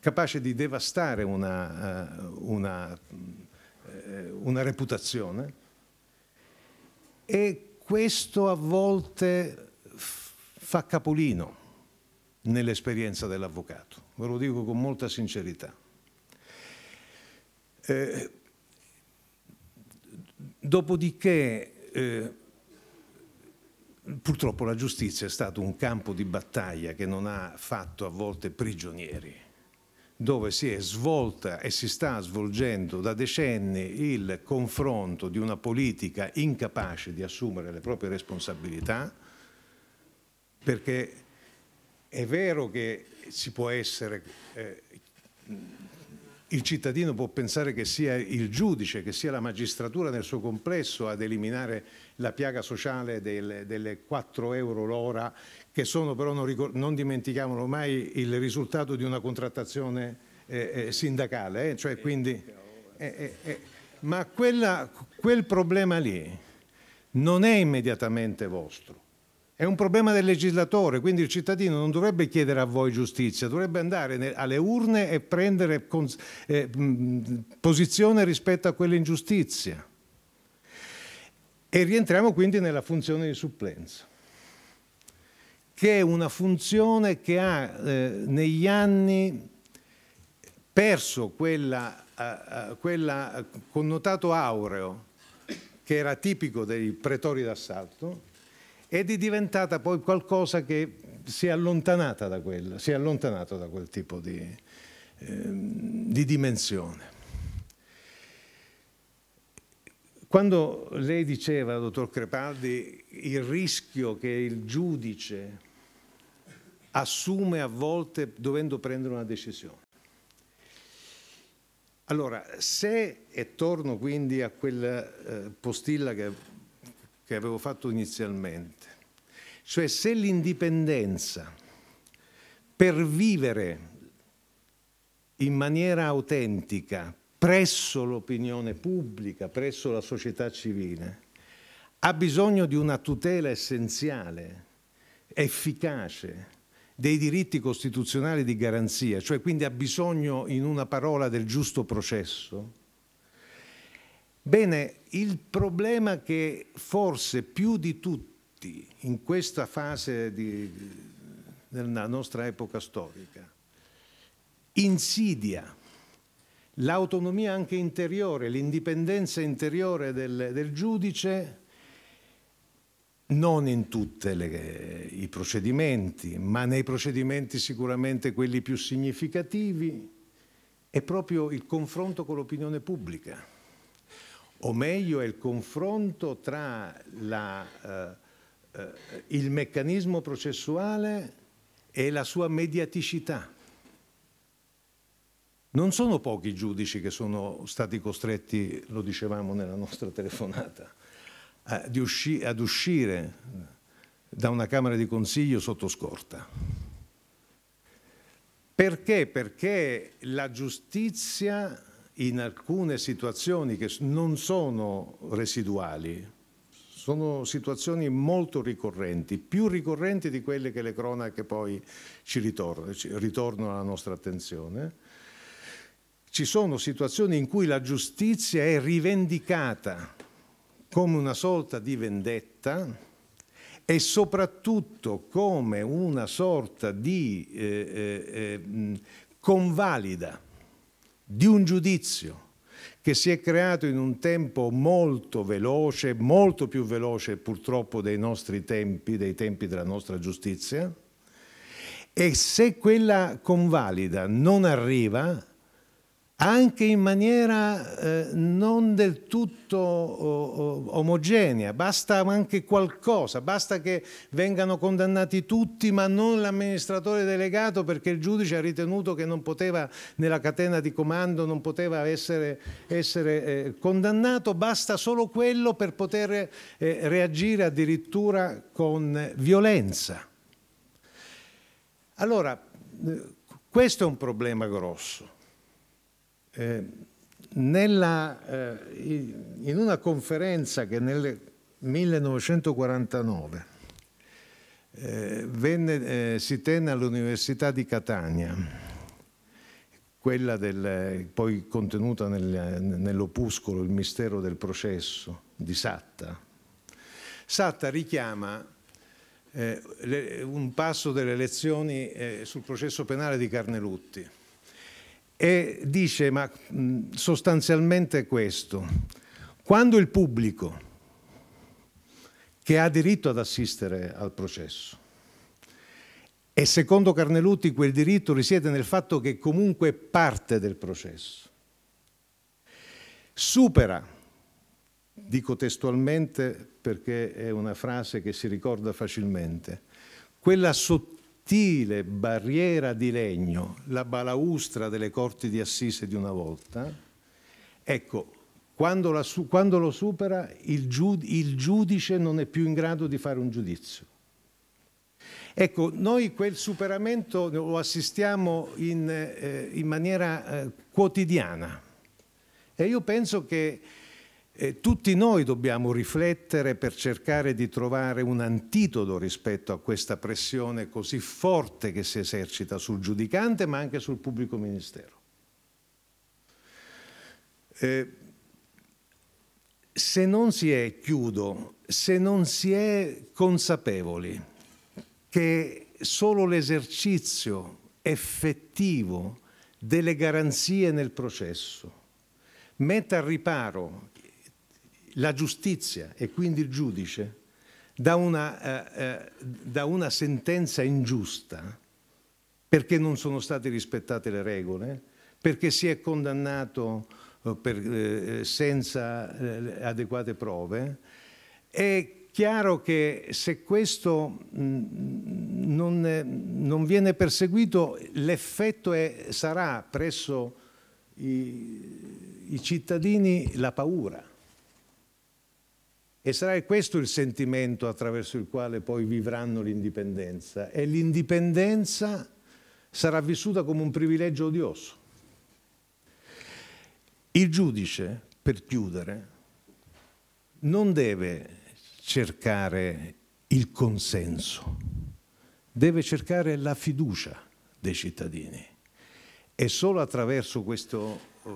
capace di devastare una, eh, una, eh, una reputazione e questo a volte fa capolino nell'esperienza dell'avvocato, ve lo dico con molta sincerità. Eh, dopodiché, eh, purtroppo la giustizia è stato un campo di battaglia che non ha fatto a volte prigionieri, dove si è svolta e si sta svolgendo da decenni il confronto di una politica incapace di assumere le proprie responsabilità, perché è vero che si può essere, eh, il cittadino può pensare che sia il giudice, che sia la magistratura nel suo complesso ad eliminare la piaga sociale del, delle 4 euro l'ora, che sono però, non, non dimentichiamolo mai, il risultato di una contrattazione eh, eh, sindacale. Eh, cioè, quindi, ma quella, quel problema lì non è immediatamente vostro è un problema del legislatore, quindi il cittadino non dovrebbe chiedere a voi giustizia, dovrebbe andare alle urne e prendere eh, posizione rispetto a quell'ingiustizia. E rientriamo quindi nella funzione di supplenza, che è una funzione che ha eh, negli anni perso quel eh, eh, quella eh, connotato aureo che era tipico dei pretori d'assalto, ed è diventata poi qualcosa che si è allontanata da quella, si è allontanato da quel tipo di, eh, di dimensione. Quando lei diceva, dottor Crepaldi, il rischio che il giudice assume a volte dovendo prendere una decisione. Allora, se, e torno quindi a quella eh, postilla che che avevo fatto inizialmente. Cioè se l'indipendenza per vivere in maniera autentica presso l'opinione pubblica, presso la società civile, ha bisogno di una tutela essenziale, efficace, dei diritti costituzionali di garanzia, cioè quindi ha bisogno, in una parola, del giusto processo, Bene, il problema che forse più di tutti in questa fase di, della nostra epoca storica insidia l'autonomia anche interiore, l'indipendenza interiore del, del, giudice, non in tutti i procedimenti, ma nei procedimenti sicuramente quelli più significativi, è proprio il confronto con l'opinione pubblica o meglio è il confronto tra la, eh, eh, il meccanismo processuale e la sua mediaticità. Non sono pochi i giudici che sono stati costretti, lo dicevamo nella nostra telefonata, ad, usci ad uscire da una Camera di Consiglio sotto scorta. Perché? Perché la giustizia in alcune situazioni che non sono residuali, sono situazioni molto ricorrenti, più ricorrenti di quelle che le cronache poi ci ritornano, ci ritornano alla nostra attenzione. Ci sono situazioni in cui la giustizia è rivendicata come una sorta di vendetta e soprattutto come una sorta di eh, eh, eh convalida di un giudizio che si è creato in un tempo molto veloce, molto più veloce purtroppo dei nostri tempi, dei tempi della nostra giustizia, e se quella convalida non arriva, anche in maniera eh, non del tutto oh, oh, omogenea, basta anche qualcosa, basta che vengano condannati tutti ma non l'amministratore delegato perché il giudice ha ritenuto che non poteva nella catena di comando, non poteva essere, essere eh, condannato, basta solo quello per poter eh, reagire addirittura con violenza. Allora, eh, questo è un problema grosso. Eh, nella, eh, in una conferenza che nel 1949 eh, venne, eh, si tenne all'Università di Catania, quella del, poi contenuta nel, nell'opuscolo Il mistero del processo di Satta, Satta richiama eh, le, un passo delle lezioni eh, sul processo penale di Carnelutti e dice ma sostanzialmente questo, quando il pubblico che ha diritto ad assistere al processo e secondo Carnelutti quel diritto risiede nel fatto che comunque è parte del processo, supera, dico testualmente perché è una frase che si ricorda facilmente, quella sottile sottile barriera di legno, la balaustra delle corti di assise di una volta, ecco, quando, la, quando lo supera il, giud, il giudice non è più in grado di fare un giudizio. Ecco, noi quel superamento lo assistiamo in, eh, in maniera eh, quotidiana e io penso che eh, tutti noi dobbiamo riflettere per cercare di trovare un antidoto rispetto a questa pressione così forte che si esercita sul giudicante ma anche sul pubblico ministero. Eh, se non si è, chiudo, se non si è consapevoli che solo l'esercizio effettivo delle garanzie nel processo mette al riparo la giustizia e quindi il giudice da una, eh, eh da una sentenza ingiusta perché non sono state rispettate le regole, perché si è condannato eh, per, eh, eh, senza eh, adeguate prove, è chiaro che se questo mh, mm, non, è, non, viene perseguito l'effetto sarà presso i, i cittadini la paura e sarà questo il sentimento attraverso il quale poi vivranno l'indipendenza. E l'indipendenza sarà vissuta come un privilegio odioso. Il giudice, per chiudere, non deve cercare il consenso, deve cercare la fiducia dei cittadini. E solo attraverso questa eh,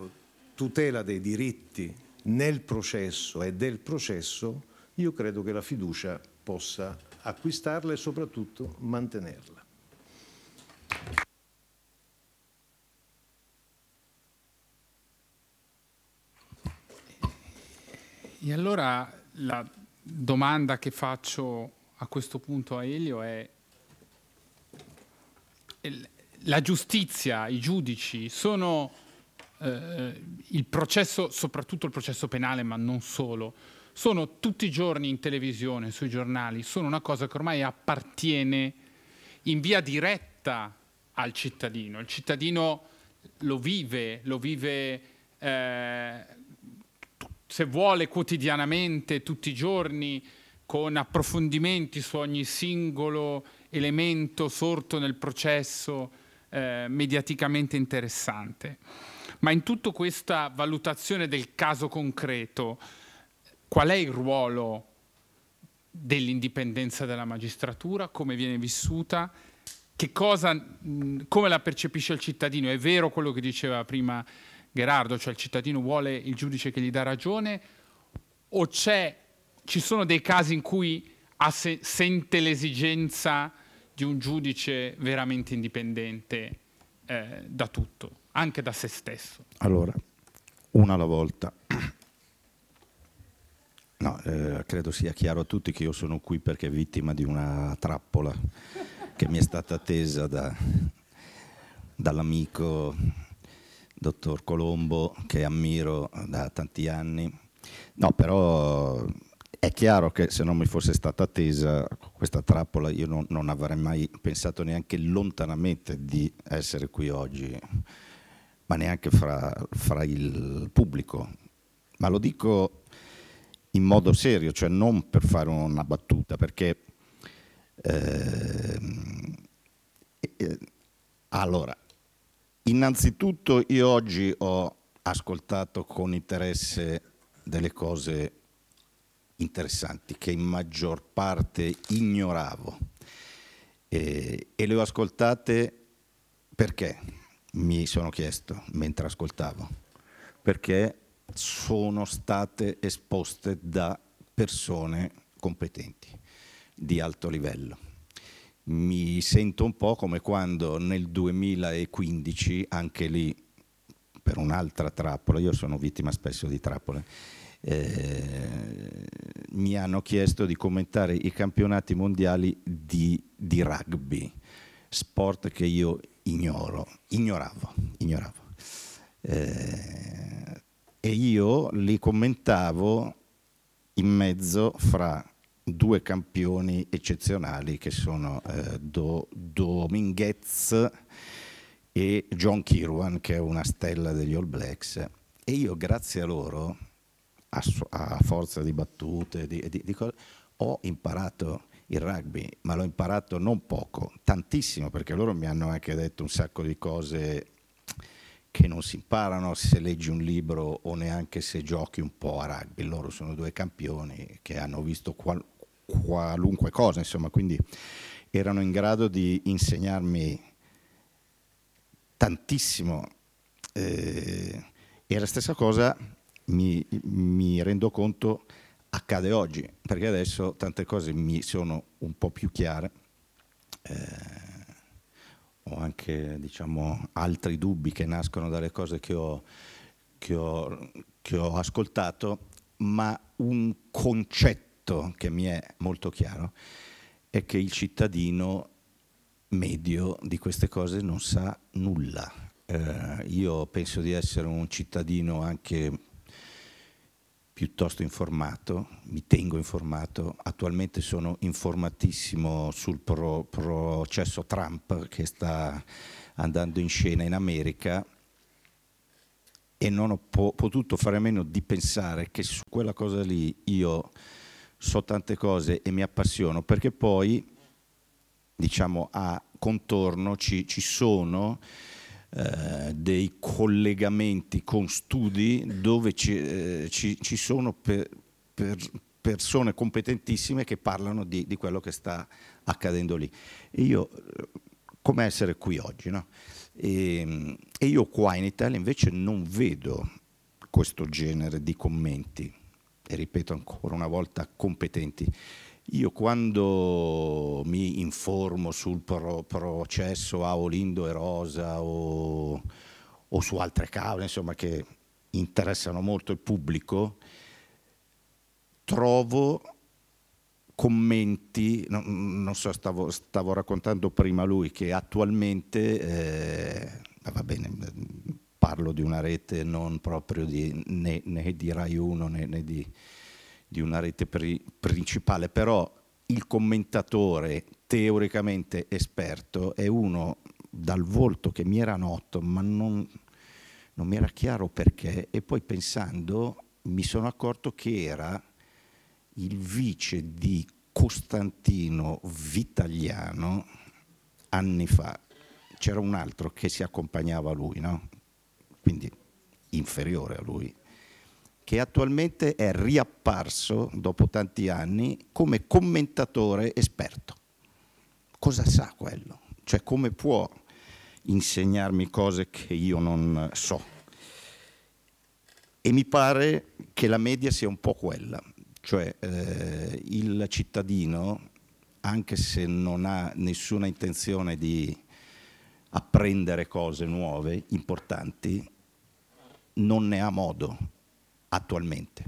tutela dei diritti nel processo e del processo, io credo che la fiducia possa acquistarla e soprattutto mantenerla. E allora la domanda che faccio a questo punto a Elio è la giustizia, i giudici sono eh, il processo, soprattutto il processo penale, ma non solo, sono tutti i giorni in televisione, sui giornali, sono una cosa che ormai appartiene in via diretta al cittadino. Il cittadino lo vive, lo vive eh, se vuole quotidianamente, tutti i giorni, con approfondimenti su ogni singolo elemento sorto nel processo eh, mediaticamente interessante. Ma in tutta questa valutazione del caso concreto, qual è il ruolo dell'indipendenza della magistratura, come viene vissuta, cosa, come la percepisce il cittadino? È vero quello che diceva prima Gerardo, cioè il cittadino vuole il giudice che gli dà ragione o ci sono dei casi in cui se, sente l'esigenza di un giudice veramente indipendente eh, da tutto? anche da se stesso? Allora, una alla volta. No, eh, credo sia chiaro a tutti che io sono qui perché vittima di una trappola che mi è stata tesa da, dall'amico dottor Colombo che ammiro da tanti anni. No, però è chiaro che se non mi fosse stata tesa questa trappola io non, non avrei mai pensato neanche lontanamente di essere qui oggi ma neanche fra, fra il pubblico. Ma lo dico in modo serio, cioè non per fare una battuta, perché eh, eh, allora, innanzitutto io oggi ho ascoltato con interesse delle cose interessanti che in maggior parte ignoravo eh, e le ho ascoltate perché? mi sono chiesto mentre ascoltavo, perché sono state esposte da persone competenti di alto livello. Mi sento un po' come quando nel 2015, anche lì per un'altra trappola, io sono vittima spesso di trappole, eh, mi hanno chiesto di commentare i campionati mondiali di, di rugby, sport che io ignoro, ignoravo, ignoravo. Eh, e io li commentavo in mezzo fra due campioni eccezionali che sono eh, Do, Dominguez e John Kirwan che è una stella degli All Blacks e io grazie a loro a, a forza di battute di, di, di cose, ho imparato il rugby, ma l'ho imparato non poco, tantissimo, perché loro mi hanno anche detto un sacco di cose che non si imparano se leggi un libro o neanche se giochi un po' a rugby. Loro sono due campioni che hanno visto qual qualunque cosa, insomma, quindi erano in grado di insegnarmi tantissimo. Eh, e la stessa cosa mi, mi rendo conto accade oggi, perché adesso tante cose mi sono un po' più chiare. Eh, ho anche diciamo, altri dubbi che nascono dalle cose che ho, che, ho, che ho, ascoltato, ma un concetto che mi è molto chiaro è che il cittadino medio di queste cose non sa nulla. Eh, io penso di essere un cittadino anche piuttosto informato, mi tengo informato, attualmente sono informatissimo sul pro processo Trump che sta andando in scena in America e non ho po potuto fare a meno di pensare che su quella cosa lì io so tante cose e mi appassiono perché poi diciamo a contorno ci, ci sono eh, dei collegamenti con studi dove ci, eh, ci, ci sono per, per persone competentissime che parlano di, di, quello che sta accadendo lì. E io, eh, come essere qui oggi, no? e, ehm, e, io qua in Italia invece non vedo questo genere di commenti, e ripeto ancora una volta, competenti. Io quando mi informo sul pro processo a Olindo e Rosa o, o su altre cause insomma, che interessano molto il pubblico, trovo commenti, no, non so, stavo, stavo, raccontando prima lui che attualmente, eh, va bene, parlo di una rete non proprio di, né, né di Rai 1 né, né di di una rete pri principale, però il commentatore teoricamente esperto è uno dal volto che mi era noto, ma non, non mi era chiaro perché, e poi pensando mi sono accorto che era il vice di Costantino Vitagliano anni fa. C'era un altro che si accompagnava a lui, no? quindi inferiore a lui, che attualmente è riapparso dopo tanti anni come commentatore esperto. Cosa sa quello? Cioè come può insegnarmi cose che io non so? E mi pare che la media sia un po' quella, cioè eh, il cittadino, anche se non ha nessuna intenzione di apprendere cose nuove, importanti, non ne ha modo attualmente.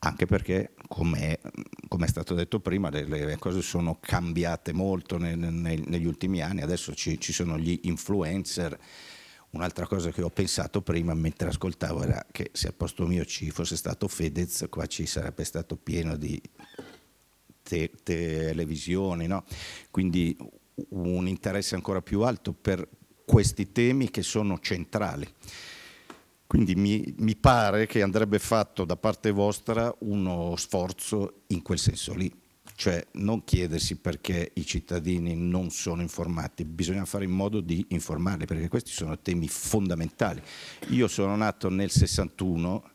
Anche perché, come, è stato detto prima, le cose sono cambiate molto nel, nel, negli ultimi anni, adesso ci, ci sono gli influencer. Un'altra cosa che ho pensato prima mentre ascoltavo era che se al posto mio ci fosse stato Fedez, qua ci sarebbe stato pieno di te televisioni, no? quindi un interesse ancora più alto per questi temi che sono centrali. Quindi mi, mi pare che andrebbe fatto da parte vostra uno sforzo in quel senso lì cioè non chiedersi perché i cittadini non sono informati, bisogna fare in modo di informarli perché questi sono temi fondamentali. Io sono nato nel 61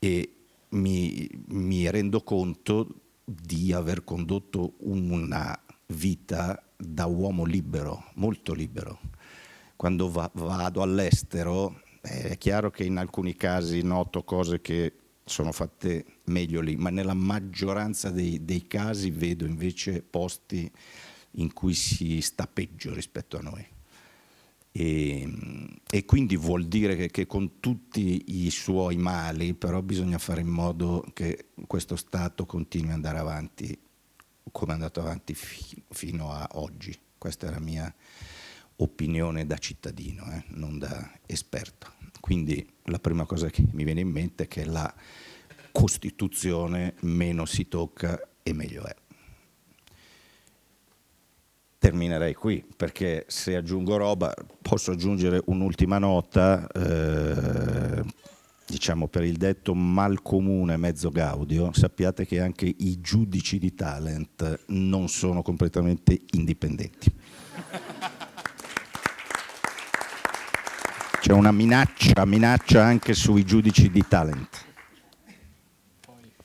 e mi, mi rendo conto di aver condotto una vita da uomo libero, molto libero. Quando va, vado all'estero eh, è chiaro che in alcuni casi noto cose che sono fatte meglio lì, ma nella maggioranza dei, dei casi vedo invece posti in cui si sta peggio rispetto a noi. E, ehm, e, quindi vuol dire che, che, con tutti i suoi mali però bisogna fare in modo che questo Stato continui ad andare avanti come è andato avanti fi, fino a oggi. Questa è la mia opinione da cittadino, eh, non da esperto. Quindi la prima cosa che mi viene in mente è che la Costituzione meno si tocca e meglio è. Terminerei qui, perché se aggiungo roba posso aggiungere un'ultima nota, eh, diciamo per il detto mal comune mezzo gaudio, sappiate che anche i giudici di talent non sono completamente indipendenti. c'è una minaccia, minaccia anche sui giudici di talent.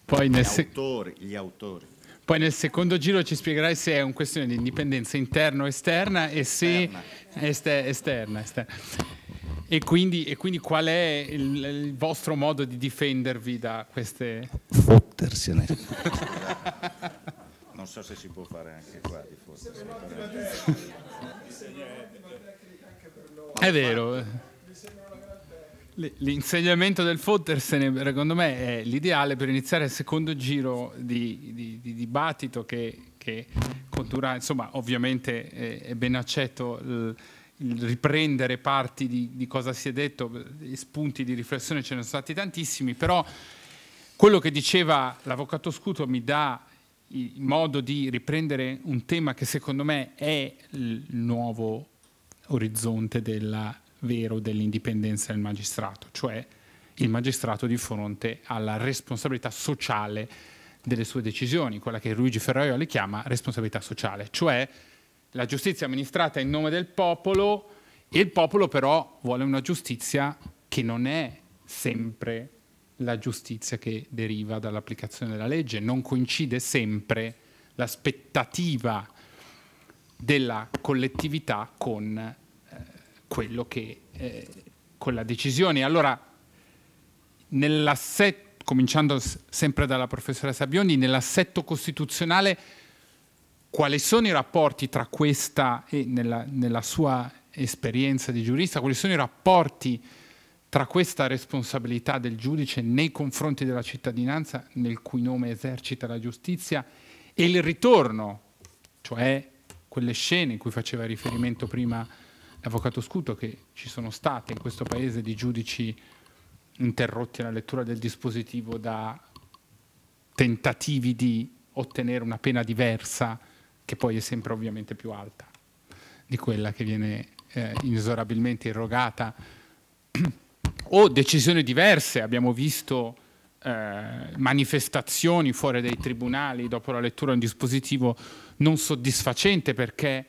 Poi nel gli autori, gli autori. Poi nel secondo giro ci spiegherai se è una questione di indipendenza interna o esterna e se esterna. esterna, esterna. E, quindi, e, quindi, qual è il, il, vostro modo di difendervi da queste... Fottersene. non so se si può fare anche qua di fottersene. È vero. L'insegnamento del Fottersene, secondo me, è l'ideale per iniziare il secondo giro di, di, di dibattito che, che condurrà, insomma, ovviamente eh, è, ben accetto il, il riprendere parti di, di, cosa si è detto, spunti di riflessione ce ne sono stati tantissimi, però quello che diceva l'avvocato Scuto mi dà il modo di riprendere un tema che secondo me è il nuovo orizzonte della vero dell'indipendenza del magistrato, cioè il magistrato di fronte alla responsabilità sociale delle sue decisioni, quella che Luigi Ferraioli chiama responsabilità sociale, cioè la giustizia amministrata in nome del popolo e il popolo però vuole una giustizia che non è sempre la giustizia che deriva dall'applicazione della legge, non coincide sempre l'aspettativa della collettività con quello che eh, con la decisione. Allora, nell'assetto, cominciando sempre dalla professoressa Biondi, nell'assetto costituzionale quali sono i rapporti tra questa e nella, nella sua esperienza di giurista, quali sono i rapporti tra questa responsabilità del giudice nei confronti della cittadinanza nel cui nome esercita la giustizia e il ritorno, cioè quelle scene in cui faceva riferimento prima avvocato Scuto che ci sono state in questo paese di giudici interrotti alla lettura del dispositivo da tentativi di ottenere una pena diversa che poi è sempre ovviamente più alta di quella che viene eh, inesorabilmente irrogata o decisioni diverse abbiamo visto eh, manifestazioni fuori dai tribunali dopo la lettura di un dispositivo non soddisfacente perché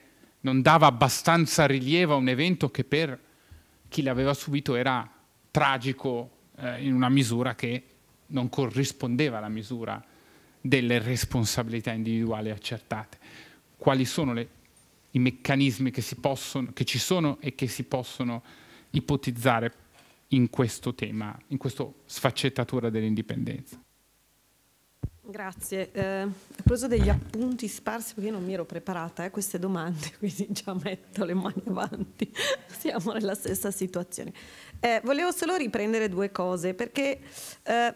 non dava abbastanza rilievo a un evento che per chi l'aveva subito era tragico eh, in una misura che non corrispondeva alla misura delle responsabilità individuali accertate. Quali sono le, i meccanismi che, possono, che, ci sono e che si possono ipotizzare in questo tema, in questa sfaccettatura dell'indipendenza? Grazie. Eh, ho preso degli appunti sparsi perché io non mi ero preparata a eh, queste domande, quindi già metto le mani avanti. Siamo nella stessa situazione. Eh, volevo solo riprendere due cose perché eh,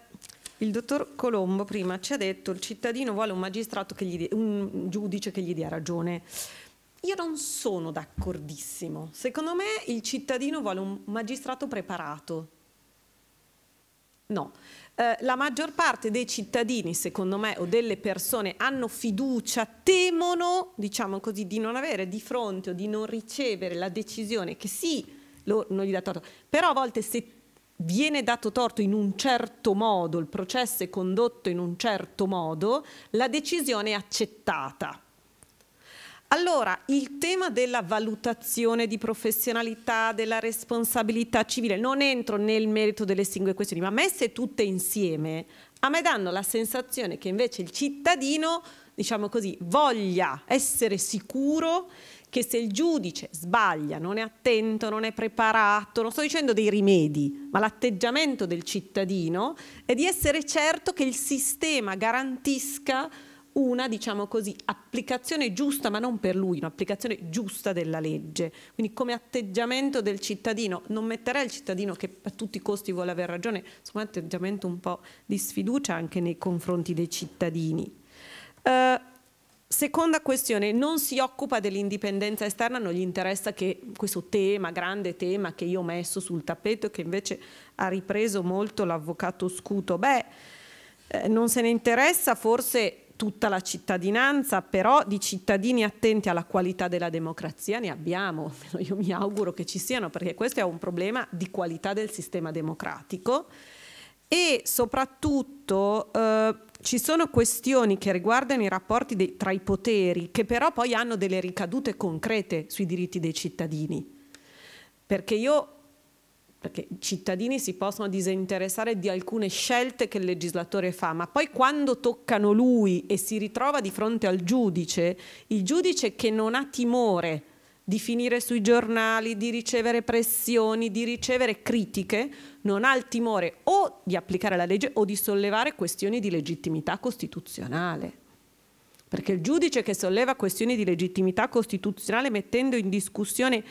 il dottor Colombo prima ci ha detto che il cittadino vuole un magistrato che gli dia, un giudice che gli dia ragione. Io non sono d'accordissimo. Secondo me il cittadino vuole un magistrato preparato. No eh, la maggior parte dei cittadini, secondo me, o delle persone hanno fiducia, temono, diciamo così, di non avere di fronte o di non ricevere la decisione che sì, lo, non gli dà torto, però a volte se viene dato torto in un certo modo, il processo è condotto in un certo modo, la decisione è accettata. Allora, il tema della valutazione di professionalità, della responsabilità civile, non entro nel merito delle singole questioni, ma messe tutte insieme, a me danno la sensazione che invece il cittadino, diciamo così, voglia essere sicuro che se il giudice sbaglia, non è attento, non è preparato, non sto dicendo dei rimedi, ma l'atteggiamento del cittadino è di essere certo che il sistema garantisca una, diciamo così, applicazione giusta, ma non per lui, un'applicazione giusta della legge. Quindi come atteggiamento del cittadino, non metterei il cittadino che a tutti i costi vuole aver ragione, insomma un atteggiamento un po' di sfiducia anche nei confronti dei cittadini. Uh, Seconda questione, non si occupa dell'indipendenza esterna, non gli interessa che questo tema, grande tema che io ho messo sul tappeto e che invece ha ripreso molto l'avvocato Scuto, beh, eh, non se ne interessa forse tutta la cittadinanza, però di cittadini attenti alla qualità della democrazia ne abbiamo, io mi auguro che ci siano, perché questo è un problema di qualità del sistema democratico e soprattutto eh, ci sono questioni che riguardano i rapporti dei, tra i poteri, che però poi hanno delle ricadute concrete sui diritti dei cittadini. Perché io perché i cittadini si possono disinteressare di alcune scelte che il legislatore fa, ma poi quando toccano lui e si ritrova di fronte al giudice, il giudice che non ha timore di finire sui giornali, di ricevere pressioni, di ricevere critiche, non ha il timore o di applicare la legge o di sollevare questioni di legittimità costituzionale. Perché il giudice che solleva questioni di legittimità costituzionale mettendo in discussione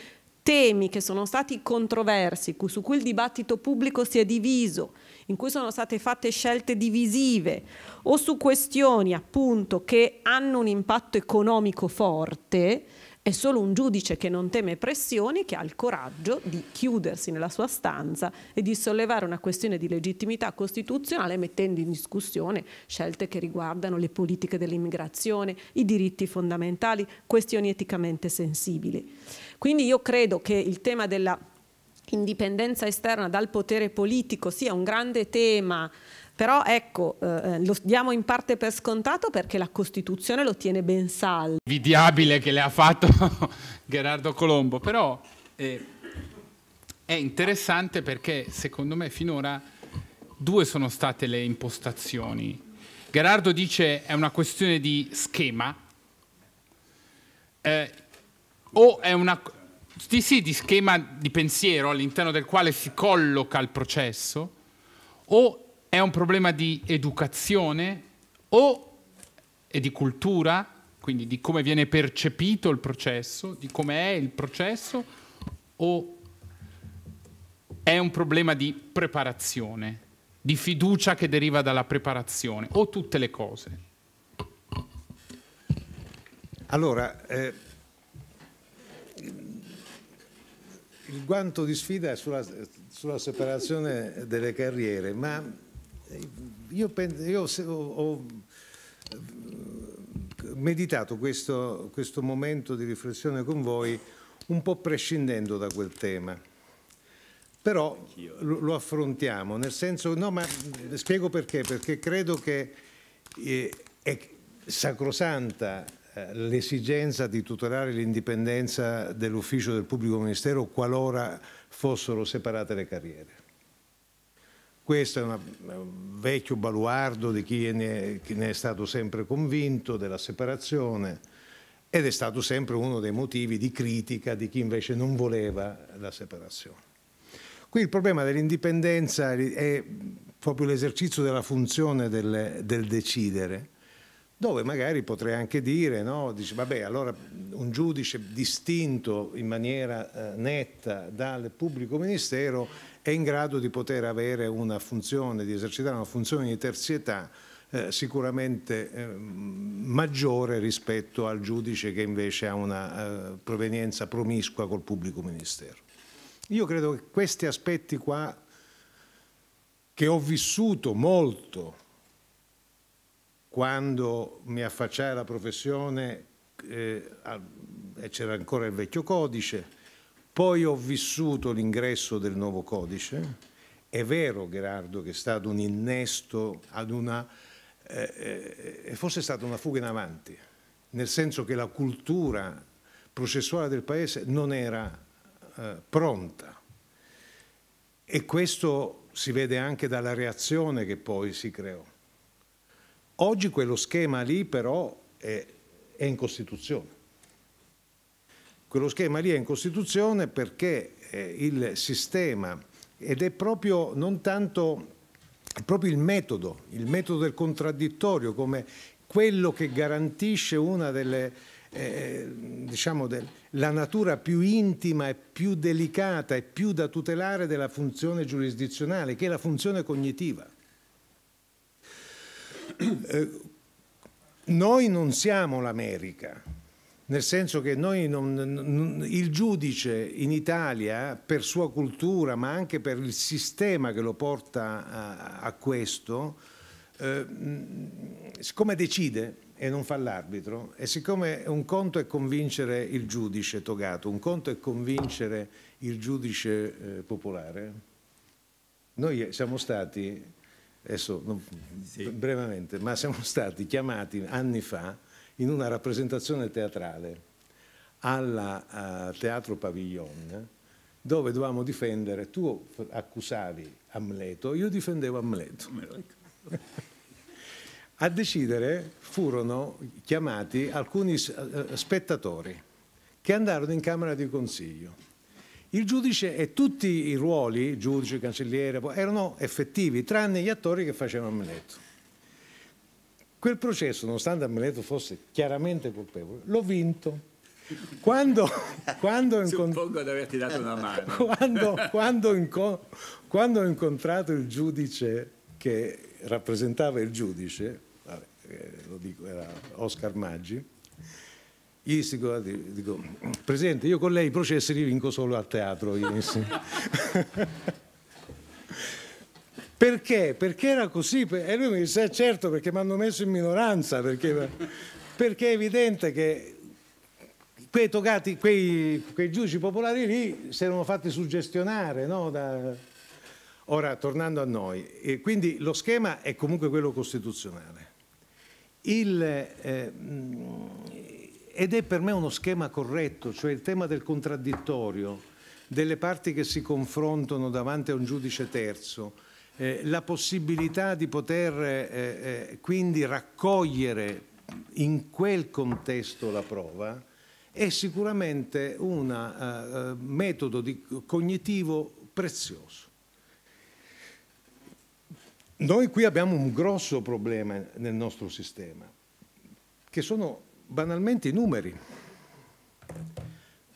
temi che sono stati controversi, su cui il dibattito pubblico si è diviso, in cui sono state fatte scelte divisive o su questioni appunto che hanno un impatto economico forte, è solo un giudice che non teme pressioni che ha il coraggio di chiudersi nella sua stanza e di sollevare una questione di legittimità costituzionale mettendo in discussione scelte che riguardano le politiche dell'immigrazione, i diritti fondamentali, questioni eticamente sensibili. Quindi io credo che il tema della indipendenza esterna dal potere politico sia un grande tema però ecco, eh, eh lo diamo in parte per scontato perché la Costituzione lo tiene ben saldo. Invidiabile che le ha fatto Gerardo Colombo, però eh, è interessante perché secondo me finora due sono state le impostazioni. Gerardo dice è una questione di schema. Eh, o è una sì, sì, di schema di pensiero all'interno del quale si colloca il processo, o è un problema di educazione o è di cultura, quindi di come viene percepito il processo, di come è il processo, o è un problema di preparazione, di fiducia che deriva dalla preparazione, o tutte le cose? Allora, eh il guanto di sfida è sulla, sulla separazione delle carriere, ma eh, io, penso, io ho, eh, meditato questo, questo momento di riflessione con voi un po' prescindendo da quel tema. Però lo affrontiamo, nel senso, no, ma eh, spiego perché, perché credo che è sacrosanta eh, l'esigenza di tutelare l'indipendenza dell'ufficio del pubblico ministero qualora fossero separate le carriere. Questo è, un vecchio baluardo di chi ne, è, chi ne, è, stato sempre convinto della separazione ed è stato sempre uno dei motivi di critica di chi invece non voleva la separazione. Qui il problema dell'indipendenza è proprio l'esercizio della funzione del, del decidere dove magari potrei anche dire, no? Dice, vabbè, allora un giudice distinto in maniera eh, netta dal pubblico ministero è in grado di poter avere una funzione, di esercitare una funzione di terzietà eh, sicuramente eh, maggiore rispetto al giudice che invece ha una eh, provenienza promiscua col pubblico ministero. Io credo che questi aspetti qua, che ho vissuto molto quando mi affacciai alla professione eh, c'era ancora il vecchio codice, poi ho vissuto l'ingresso del nuovo codice. È vero, Gerardo, che è stato un innesto ad una... Eh, eh forse è stata una fuga in avanti, nel senso che la cultura processuale del Paese non era eh, pronta. E questo si vede anche dalla reazione che poi si creò. Oggi quello schema lì però è, è in Costituzione. Quello schema lì è in Costituzione perché eh, il sistema, ed è proprio non tanto, è proprio il metodo, il metodo del contraddittorio come quello che garantisce una delle, eh, eh diciamo del, la natura più intima e più delicata e più da tutelare della funzione giurisdizionale, che è la funzione cognitiva. Eh, noi non siamo l'America, nel senso che noi non, non, il giudice in Italia, per sua cultura, ma anche per il sistema che lo porta a, a questo, eh, siccome decide e non fa l'arbitro, e siccome un conto è convincere il giudice togato, un conto è convincere il giudice eh, popolare, noi siamo stati adesso non, sì. brevemente, ma siamo stati chiamati anni fa in una rappresentazione teatrale al Teatro Pavillon dove dovevamo difendere, tu accusavi Amleto, io difendevo Amleto. A decidere furono chiamati alcuni eh, spettatori che andarono in Camera di Consiglio il giudice e tutti i ruoli, giudice, cancelliere, erano effettivi, tranne gli attori che facevano Ammeneto. Quel processo, nonostante Ammeneto fosse chiaramente colpevole, l'ho vinto. Quando, quando, quando, quando, inco quando ho incontrato il giudice che rappresentava il giudice, eh, lo dico, era Oscar Maggi, gli dico, Presidente, io con lei i processi li vinco solo al teatro. perché? Perché era così? E lui mi disse, eh, certo, perché mi hanno messo in minoranza, perché, perché è evidente che quei, togati, quei, quei giudici popolari lì si erano fatti suggestionare. No? Da... Ora, tornando a noi, e quindi lo schema è comunque quello costituzionale. Il, eh, ed è per me uno schema corretto, cioè il tema del contraddittorio, delle parti che si confrontano davanti a un giudice terzo, eh, la possibilità di poter eh, eh quindi raccogliere in quel contesto la prova, è sicuramente un uh, metodo di, cognitivo prezioso. Noi qui abbiamo un grosso problema nel nostro sistema, che sono banalmente i numeri.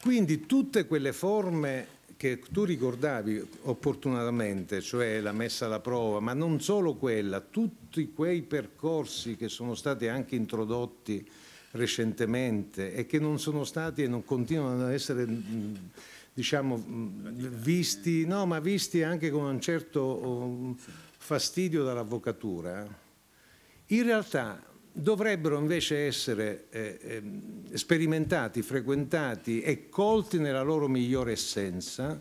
Quindi tutte quelle forme che tu ricordavi opportunamente, cioè la messa alla prova, ma non solo quella, tutti quei percorsi che sono stati anche introdotti recentemente e che non sono stati e non continuano ad essere mm, diciamo, mm, visti, no, ma visti anche con un certo mm, fastidio dall'avvocatura, in realtà dovrebbero invece essere eh, ehm, sperimentati, frequentati e colti nella loro migliore essenza,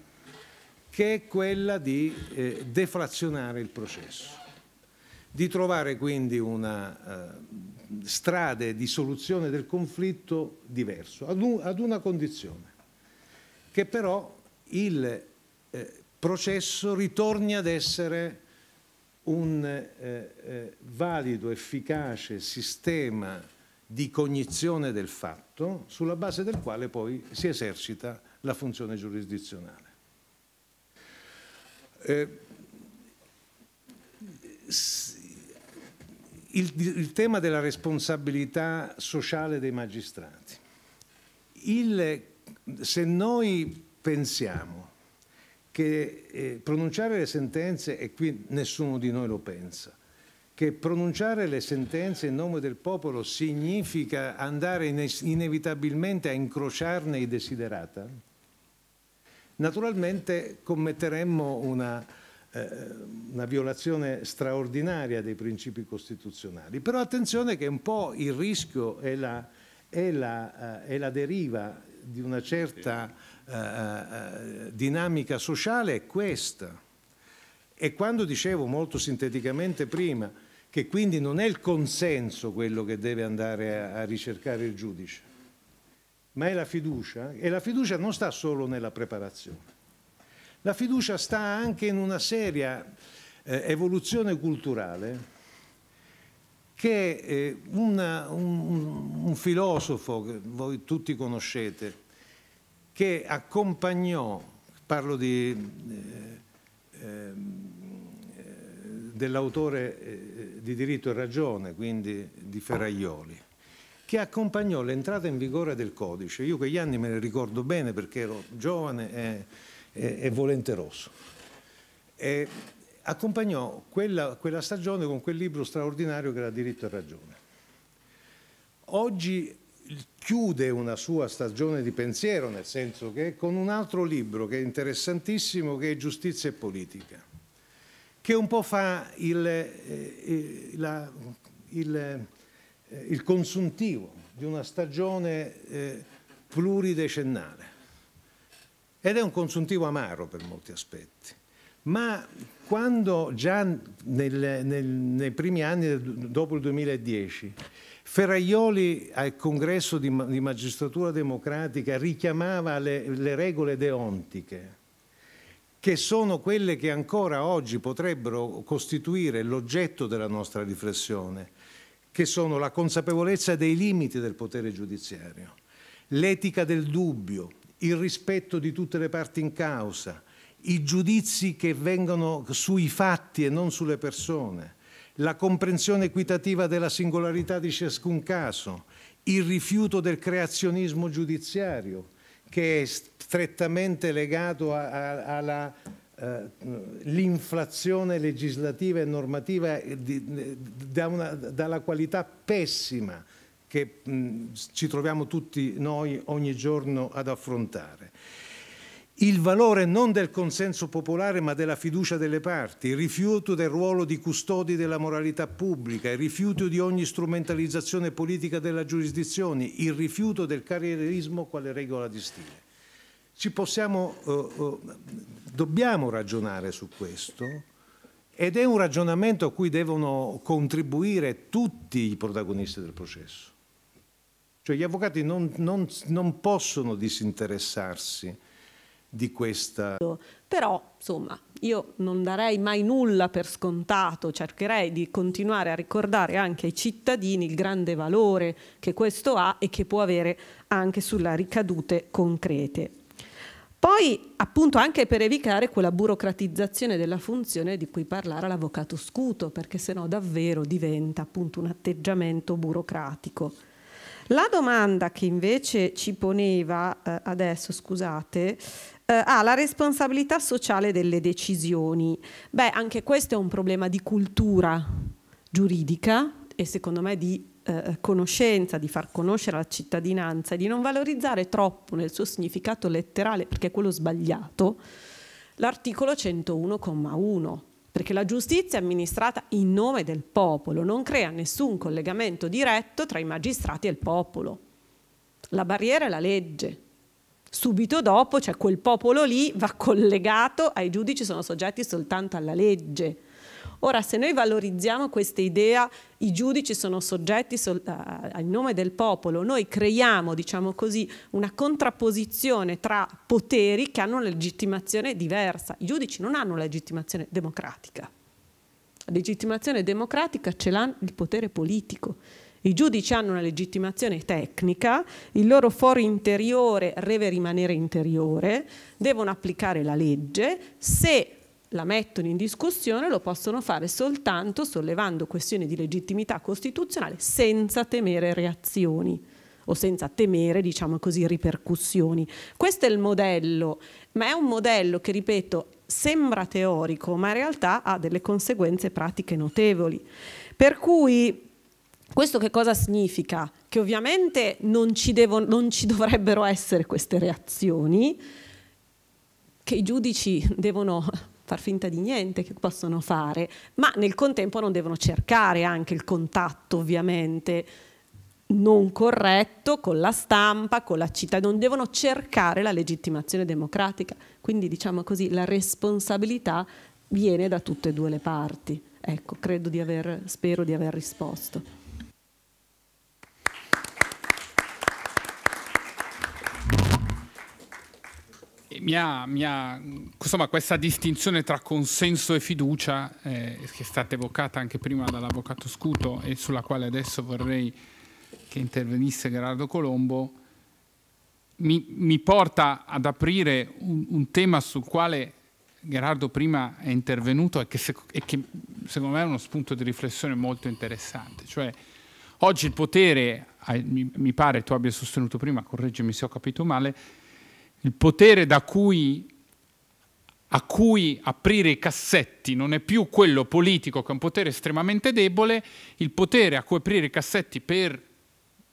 che è quella di eh, deflazionare il processo, di trovare quindi una eh, strada di soluzione del conflitto diverso, ad, un, ad una condizione, che però il eh, processo ritorni ad essere un eh, eh, valido, efficace sistema di cognizione del fatto sulla base del quale poi si esercita la funzione giurisdizionale. Eh, il, il, tema della responsabilità sociale dei magistrati. Il, se noi pensiamo che eh, pronunciare le sentenze, e qui nessuno di noi lo pensa, che pronunciare le sentenze in nome del popolo significa andare ines- inevitabilmente a incrociarne i desiderata? Naturalmente commetteremmo una, eh, una violazione straordinaria dei principi costituzionali, però attenzione che un po' il rischio è la, è la, eh, è la deriva di una certa eh, eh, dinamica sociale è questa. E quando dicevo molto sinteticamente prima che quindi non è il consenso quello che deve andare a, a ricercare il giudice, ma è la fiducia, e la fiducia non sta solo nella preparazione. La fiducia sta anche in una seria eh, evoluzione culturale che eh, una, un, un filosofo che voi tutti conoscete, che accompagnò, parlo di, eh, ehm, eh, dell'autore di diritto e ragione, quindi di Ferraioli, che accompagnò l'entrata in vigore del codice. Io quegli anni me ne ricordo bene perché ero giovane e, e, e volenteroso. E accompagnò quella, quella stagione con quel libro straordinario che era Diritto e ragione. Oggi chiude una sua stagione di pensiero, nel senso che con un altro libro che è interessantissimo, che è Giustizia e Politica, che un po' fa il, eh, eh, la, il, eh, il consuntivo di una stagione eh, pluridecennale. Ed è un consuntivo amaro per molti aspetti. Ma quando già nel, nel, nei primi anni dopo il 2010 Ferraioli al congresso di, di magistratura democratica richiamava le, le regole deontiche che sono quelle che ancora oggi potrebbero costituire l'oggetto della nostra riflessione, che sono la consapevolezza dei limiti del potere giudiziario, l'etica del dubbio, il rispetto di tutte le parti in causa, i giudizi che vengono sui fatti e non sulle persone, la comprensione equitativa della singolarità di ciascun caso, il rifiuto del creazionismo giudiziario, che è strettamente legato all'inflazione eh, legislativa e normativa eh, di, eh, da una, dalla qualità pessima che mh, ci troviamo tutti noi ogni giorno ad affrontare il valore non del consenso popolare ma della fiducia delle parti, il rifiuto del ruolo di custodi della moralità pubblica, il rifiuto di ogni strumentalizzazione politica della giurisdizione, il rifiuto del carrierismo quale regola di stile. Possiamo, eh, eh, dobbiamo ragionare su questo ed è un ragionamento a cui devono contribuire tutti i protagonisti del processo. Cioè gli avvocati non, non, non possono disinteressarsi di questa. Però, insomma, io non darei mai nulla per scontato, cercherei di continuare a ricordare anche ai cittadini il grande valore che questo ha e che può avere anche sulle ricadute concrete. Poi, appunto, anche per evitare quella burocratizzazione della funzione di cui parlava l'avvocato Scuto, perché sennò davvero diventa appunto un atteggiamento burocratico. La domanda che invece ci poneva eh, adesso, scusate, eh, ah, la responsabilità sociale delle decisioni. Beh, anche questo è un problema di cultura giuridica e secondo me di eh, conoscenza, di far conoscere la cittadinanza e di non valorizzare troppo nel suo significato letterale, perché è quello sbagliato, l'articolo 101,1 perché la giustizia amministrata in nome del popolo non crea nessun collegamento diretto tra i magistrati e il popolo. La barriera è la legge. Subito dopo, cioè quel popolo lì va collegato ai giudici, sono soggetti soltanto alla legge. Ora, se noi valorizziamo questa idea, i giudici sono soggetti so al nome del popolo, noi creiamo, diciamo così, una contrapposizione tra poteri che hanno una legittimazione diversa. I giudici non hanno una legittimazione democratica. La legittimazione democratica ce l'ha il potere politico. I giudici hanno una legittimazione tecnica, il loro foro interiore deve rimanere interiore, devono applicare la legge, se la mettono in discussione lo possono fare soltanto sollevando questioni di legittimità costituzionale senza temere reazioni o senza temere, diciamo così, ripercussioni. Questo è il modello, ma è un modello che, ripeto, sembra teorico, ma in realtà ha delle conseguenze pratiche notevoli. Per cui questo che cosa significa? Che ovviamente non ci, devo, non ci dovrebbero essere queste reazioni, che i giudici devono far finta di niente, che possono fare, ma nel contempo non devono cercare anche il contatto ovviamente non corretto con la stampa, con la città, non devono cercare la legittimazione democratica. Quindi diciamo così, la responsabilità viene da tutte e due le parti. Ecco, credo di aver, spero di aver risposto. mi ha, mi ha, insomma, questa distinzione tra consenso e fiducia, eh, che è stata evocata anche prima dall'avvocato Scuto e sulla quale adesso vorrei che intervenisse Gerardo Colombo, mi, mi porta ad aprire un, un, tema sul quale Gerardo prima è intervenuto e che, se, e che secondo me è uno spunto di riflessione molto interessante. Cioè, oggi il potere, mi pare tu abbia sostenuto prima, correggimi se ho capito male, il potere da cui a cui aprire i cassetti non è più quello politico che è un potere estremamente debole, il potere a cui aprire i cassetti per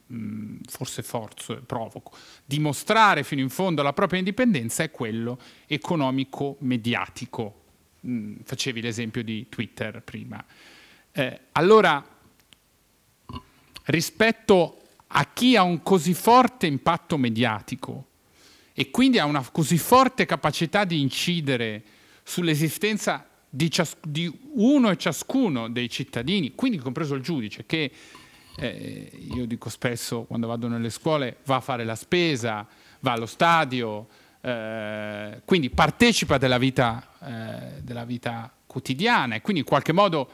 mh, mm, forse forzo, provoco, dimostrare fino in fondo la propria indipendenza è quello economico-mediatico. Mm, facevi l'esempio di Twitter prima. Eh, allora, rispetto a chi ha un così forte impatto mediatico, e quindi ha una così forte capacità di incidere sull'esistenza di, di, uno e ciascuno dei cittadini, quindi compreso il giudice, che eh, io dico spesso quando vado nelle scuole va a fare la spesa, va allo stadio, eh, quindi partecipa della vita, eh, della vita, quotidiana e quindi in qualche modo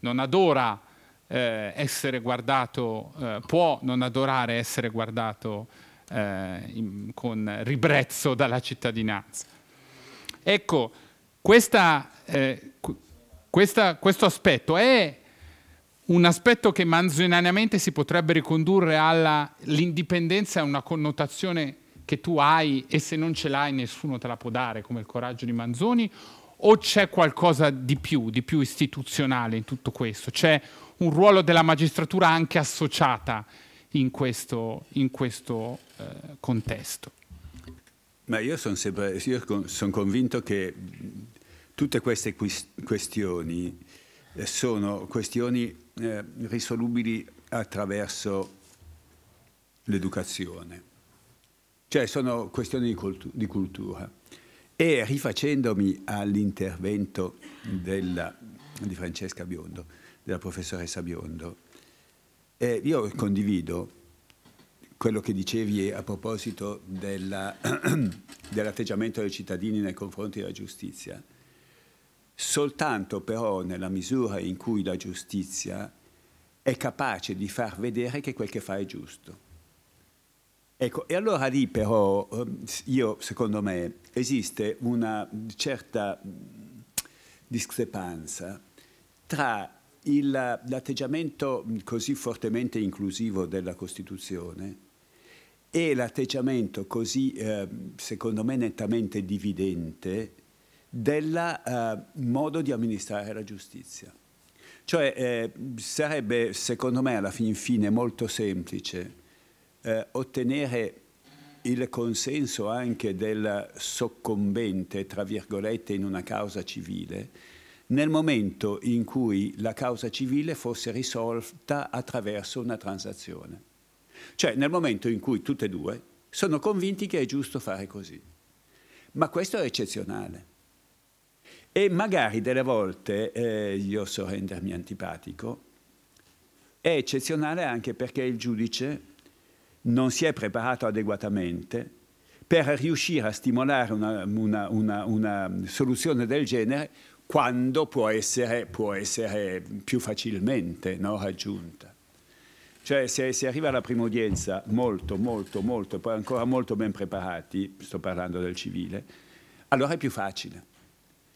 non adora eh, essere guardato, eh, può non adorare essere guardato eh, in, con ribrezzo dalla cittadinanza. Ecco, questa, eh, questa, questo aspetto è un aspetto che manzonianamente si potrebbe ricondurre all'indipendenza è una connotazione che tu hai e se non ce l'hai nessuno te la può dare, come il coraggio di Manzoni, o c'è qualcosa di più, di più istituzionale in tutto questo? C'è un ruolo della magistratura anche associata in questo, in questo eh, contesto. Ma io sono son convinto che tutte queste questioni eh, sono questioni eh, risolubili attraverso l'educazione, cioè sono questioni di, cultu di cultura. E rifacendomi all'intervento di Francesca Biondo, della professoressa Biondo, eh, io condivido quello che dicevi a proposito dell'atteggiamento dei cittadini nei confronti della giustizia, soltanto però nella misura in cui la giustizia è capace di far vedere che quel che fa è giusto. Ecco, e allora lì però, eh, io, secondo me, esiste una certa mm, discrepanza tra l'atteggiamento così fortemente inclusivo della Costituzione e l'atteggiamento così, eh, secondo me, nettamente dividente del eh, modo di amministrare la giustizia. Cioè eh, sarebbe, secondo me, alla fin fine molto semplice eh, ottenere il consenso anche del soccombente, tra virgolette, in una causa civile, nel momento in cui la causa civile fosse risolta attraverso una transazione. Cioè nel momento in cui tutte e due sono convinti che è giusto fare così. Ma questo è eccezionale. E magari delle volte, eh, io so rendermi antipatico, è eccezionale anche perché il giudice non si è preparato adeguatamente per riuscire a stimolare una, una, una, una soluzione del genere quando può essere, può essere più facilmente no, raggiunta. Cioè se si arriva alla prima udienza molto, molto, molto, poi ancora molto ben preparati, sto parlando del civile, allora è più facile.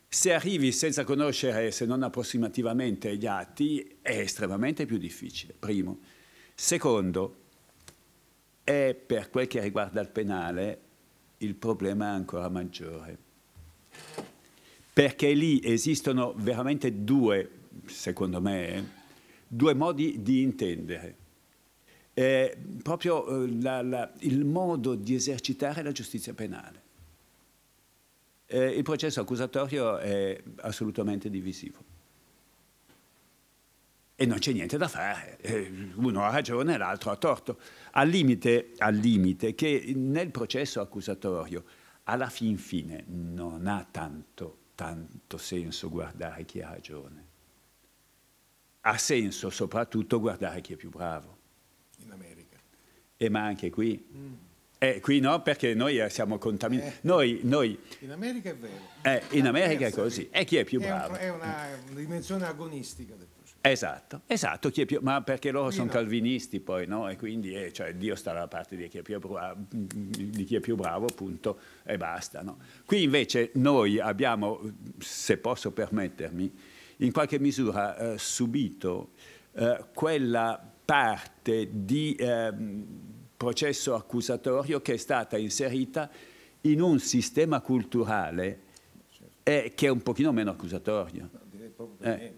Se arrivi senza conoscere, se non approssimativamente, gli atti, è estremamente più difficile, primo. Secondo, è per quel che riguarda il penale il problema è ancora maggiore perché lì esistono veramente due, secondo me, due modi di intendere. Eh, proprio la, la, il modo di esercitare la giustizia penale. Eh, il processo accusatorio è assolutamente divisivo. E non c'è niente da fare, eh, uno ha ragione e l'altro ha torto. Al limite, al limite che nel processo accusatorio alla fin fine non ha tanto tanto senso guardare chi ha ragione. Ha senso soprattutto guardare chi è più bravo. In America. E ma anche qui. Mm. Eh, qui no, perché noi eh, siamo contaminati. Eh, noi, noi... In America è vero. Eh, in eh, America è così. E chi è più bravo? È, un, è una dimensione agonistica del Esatto, esatto, chi è più, ma perché loro sono calvinisti poi, no? E quindi eh, cioè, Dio sta dalla parte di chi, bravo, di chi, è più bravo, punto, e basta. No? Qui invece noi abbiamo, se posso permettermi, in qualche misura eh, subito eh, quella parte di ehm, processo accusatorio che è stata inserita in un sistema culturale certo. eh, che è un pochino meno accusatorio. No, direi proprio eh.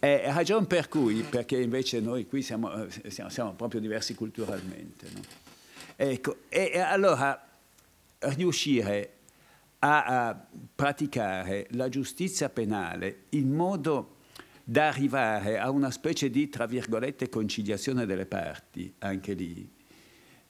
È eh, ragione per cui, perché invece noi qui siamo, eh, siamo, siamo proprio diversi culturalmente. No? Ecco, e, e allora riuscire a, a, praticare la giustizia penale in modo da arrivare a una specie di, tra virgolette, conciliazione delle parti, anche lì,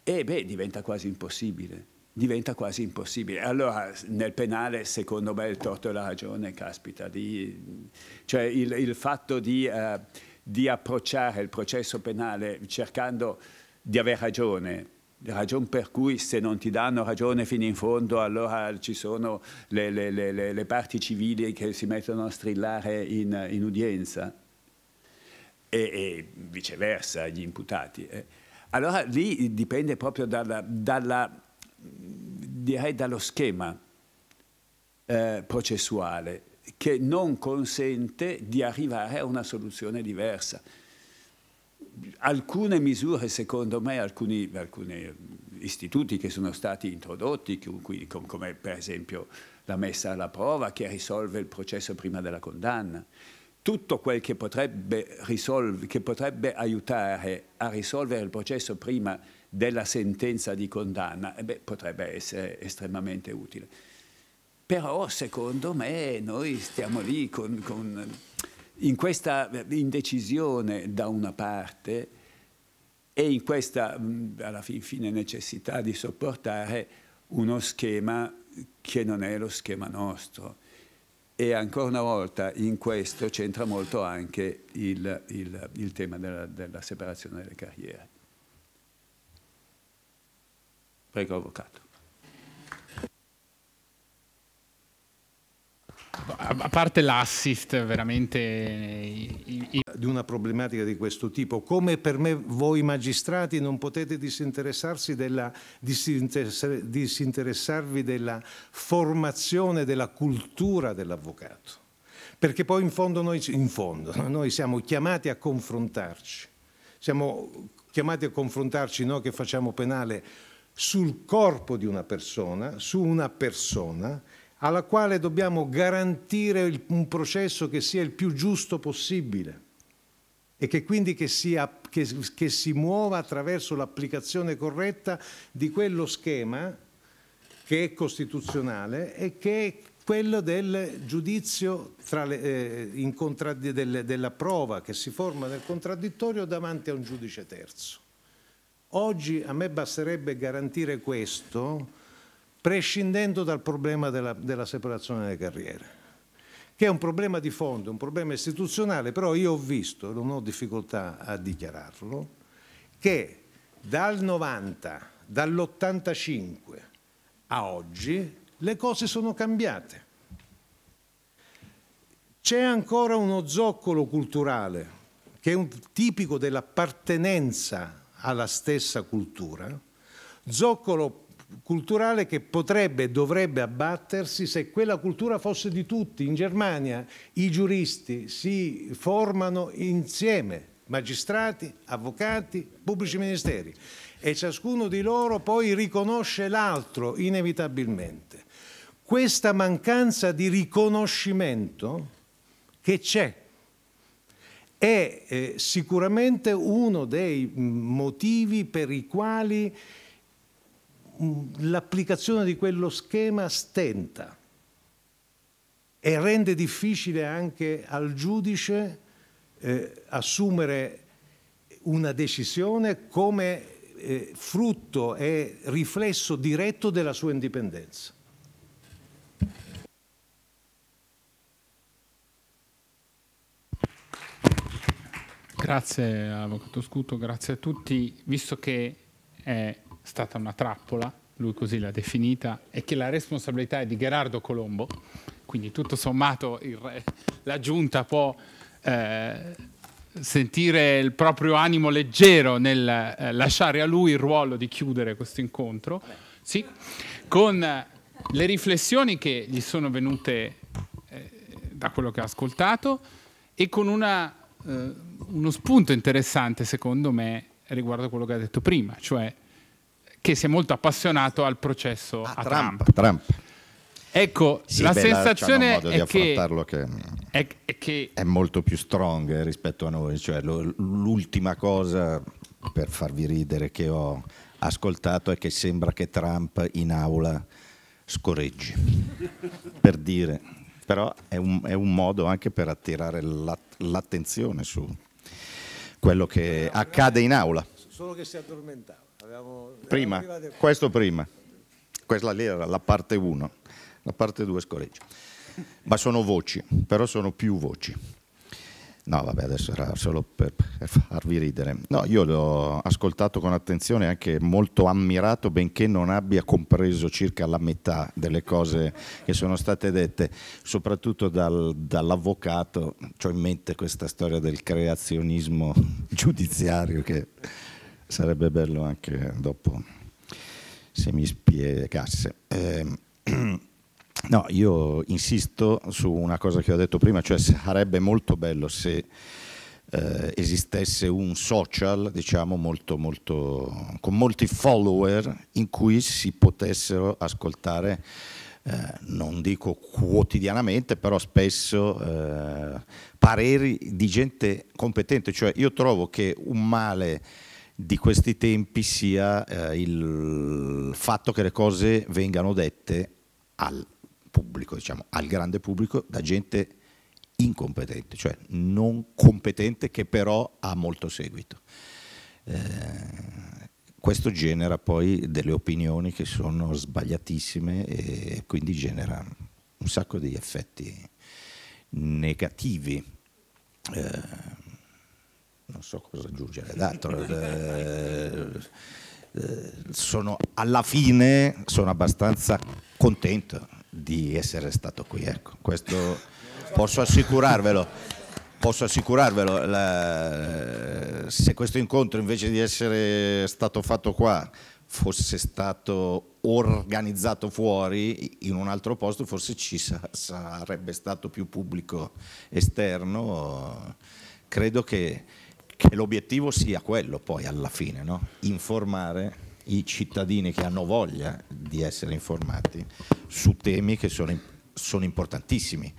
e eh, beh, diventa quasi impossibile diventa quasi impossibile. Allora nel penale secondo me il torto e la ragione, caspita, di, cioè il, il fatto di, eh, di, approcciare il processo penale cercando di aver ragione, ragione per cui se non ti danno ragione fino in fondo allora ci sono le, le, le, le parti civili che si mettono a strillare in, in udienza e, e, viceversa gli imputati. Eh. Allora lì dipende proprio dalla, dalla direi dallo schema eh, processuale che non consente di arrivare a una soluzione diversa. Alcune misure, secondo me, alcuni, alcuni istituti che sono stati introdotti, come per esempio la messa alla prova che risolve il processo prima della condanna, tutto quel che potrebbe, che potrebbe aiutare a risolvere il processo prima della condanna della sentenza di condanna, eh beh, potrebbe essere estremamente utile. Però secondo me noi stiamo lì con, con, in questa indecisione da una parte e in questa alla fin fine necessità di sopportare uno schema che non è lo schema nostro. E ancora una volta in questo c'entra molto anche il, il, il tema della, della separazione delle carriere. Prego, Avvocato. A parte l'assist veramente... Di una problematica di questo tipo, come per me voi magistrati non potete disinteressarsi della, disinteressarvi della formazione, della cultura dell'avvocato, perché poi in fondo, noi, in fondo noi siamo chiamati a confrontarci, siamo chiamati a confrontarci noi che facciamo penale sul corpo di una persona, su una persona, alla quale dobbiamo garantire un processo che sia il più giusto possibile e che quindi che, sia, che, che si muova attraverso l'applicazione corretta di quello schema che è costituzionale e che è quello del giudizio le, eh, del, della prova che si forma nel contraddittorio davanti a un giudice terzo. Oggi a me basterebbe garantire questo prescindendo dal problema della, della separazione delle carriere che è un problema di fondo, un problema istituzionale, però io ho visto, non ho difficoltà a dichiararlo, che dal 90, dall'85 a oggi le cose sono cambiate. C'è ancora uno zoccolo culturale che è tipico dell'appartenenza alla stessa cultura, zoccolo culturale che potrebbe e dovrebbe abbattersi se quella cultura fosse di tutti. In Germania i giuristi si formano insieme, magistrati, avvocati, pubblici ministeri e ciascuno di loro poi riconosce l'altro inevitabilmente. Questa mancanza di riconoscimento che c'è è eh, sicuramente uno dei mm, motivi per i quali mm, l'applicazione di quello schema stenta e rende difficile anche al giudice eh, assumere una decisione come eh, frutto e riflesso diretto della sua indipendenza. Grazie Avvocato Scuto, grazie a tutti. Visto che è stata una trappola, lui così l'ha definita, e che la responsabilità è di Gerardo Colombo, quindi tutto sommato il, la giunta può eh, sentire il proprio animo leggero nel eh, lasciare a lui il ruolo di chiudere questo incontro, sì, con eh, le riflessioni che gli sono venute eh, da quello che ha ascoltato e con una... Eh, uno spunto interessante secondo me riguardo quello che ha detto prima, cioè che si è molto appassionato al processo ah, a Trump. Trump. Trump. Ecco, sì, la beh, sensazione è che, che è, è che, è, molto più strong eh, rispetto a noi, cioè, lo, l'ultima cosa per farvi ridere che ho ascoltato è che sembra che Trump in aula scorreggi, per dire, però è un, è un modo anche per attirare l'attenzione su quello che accade in aula. Solo che si addormentava. Avevamo, prima, questo prima. Questa lì era la parte 1, la parte 2 scorreggia. Ma sono voci, però sono più voci. No, vabbè, adesso era solo per, farvi ridere. No, io l'ho ascoltato con attenzione e anche molto ammirato, benché non abbia compreso circa la metà delle cose che sono state dette, soprattutto dal, dall'avvocato. Ho in mente questa storia del creazionismo giudiziario che sarebbe bello anche dopo se mi spiegasse. Eh, No, io insisto su una cosa che ho detto prima, cioè sarebbe molto bello se eh, esistesse un social, diciamo, molto, molto, con molti follower in cui si potessero ascoltare, eh, non dico quotidianamente, però spesso eh, pareri di gente competente. Cioè io trovo che un male di questi tempi sia eh, il fatto che le cose vengano dette al pubblico, diciamo, al grande pubblico da gente incompetente, cioè non competente che però ha molto seguito. Eh, questo genera poi delle opinioni che sono sbagliatissime e quindi genera un sacco di effetti negativi. Eh, non so cosa aggiungere d'altro. Eh, eh sono, alla fine sono abbastanza contento di essere stato qui. Ecco, questo posso assicurarvelo. Posso assicurarvelo, la, se questo incontro invece di essere stato fatto qua fosse stato organizzato fuori in un altro posto, forse ci sarebbe stato più pubblico esterno. Credo che, che l'obiettivo sia quello poi alla fine, no? informare i cittadini che hanno voglia di essere informati su temi che sono, sono importantissimi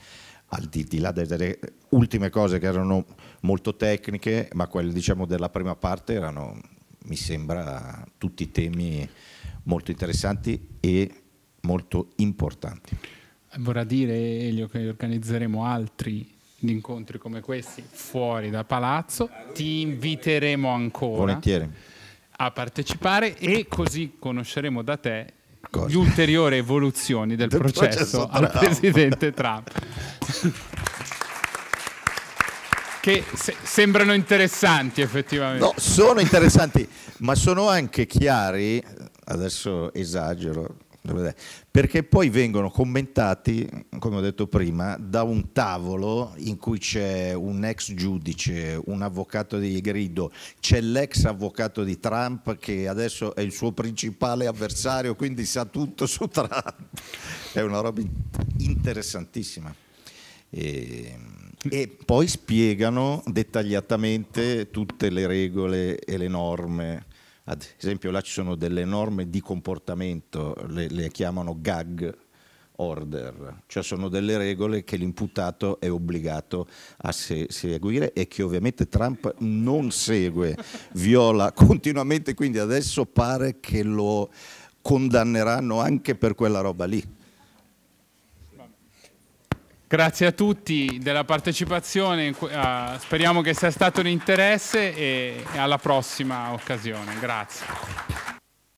al di, di, là delle ultime cose che erano molto tecniche, ma quelle diciamo, della prima parte erano, mi sembra, tutti temi molto interessanti e molto importanti. Vorrà dire, Elio, che organizzeremo altri incontri come questi fuori da palazzo, ti inviteremo ancora. Volentieri a partecipare e così conosceremo da te Cosa? le ulteriori evoluzioni del, del processo, processo al presidente Trump. che se sembrano interessanti effettivamente. No, sono interessanti, ma sono anche chiari, adesso esagero, perché poi vengono commentati, come ho detto prima, da un tavolo in cui c'è un ex giudice, un avvocato di Grido, c'è l'ex avvocato di Trump che adesso è il suo principale avversario, quindi sa tutto su Trump. È una roba interessantissima. E, e poi spiegano dettagliatamente tutte le regole e le norme ad esempio là ci sono delle norme di comportamento, le, le chiamano gag order, cioè sono delle regole che l'imputato è obbligato a se seguire e che ovviamente Trump non segue, viola continuamente, quindi adesso pare che lo condanneranno anche per quella roba lì. Grazie a tutti della partecipazione, speriamo che sia stato di interesse e alla prossima occasione. Grazie.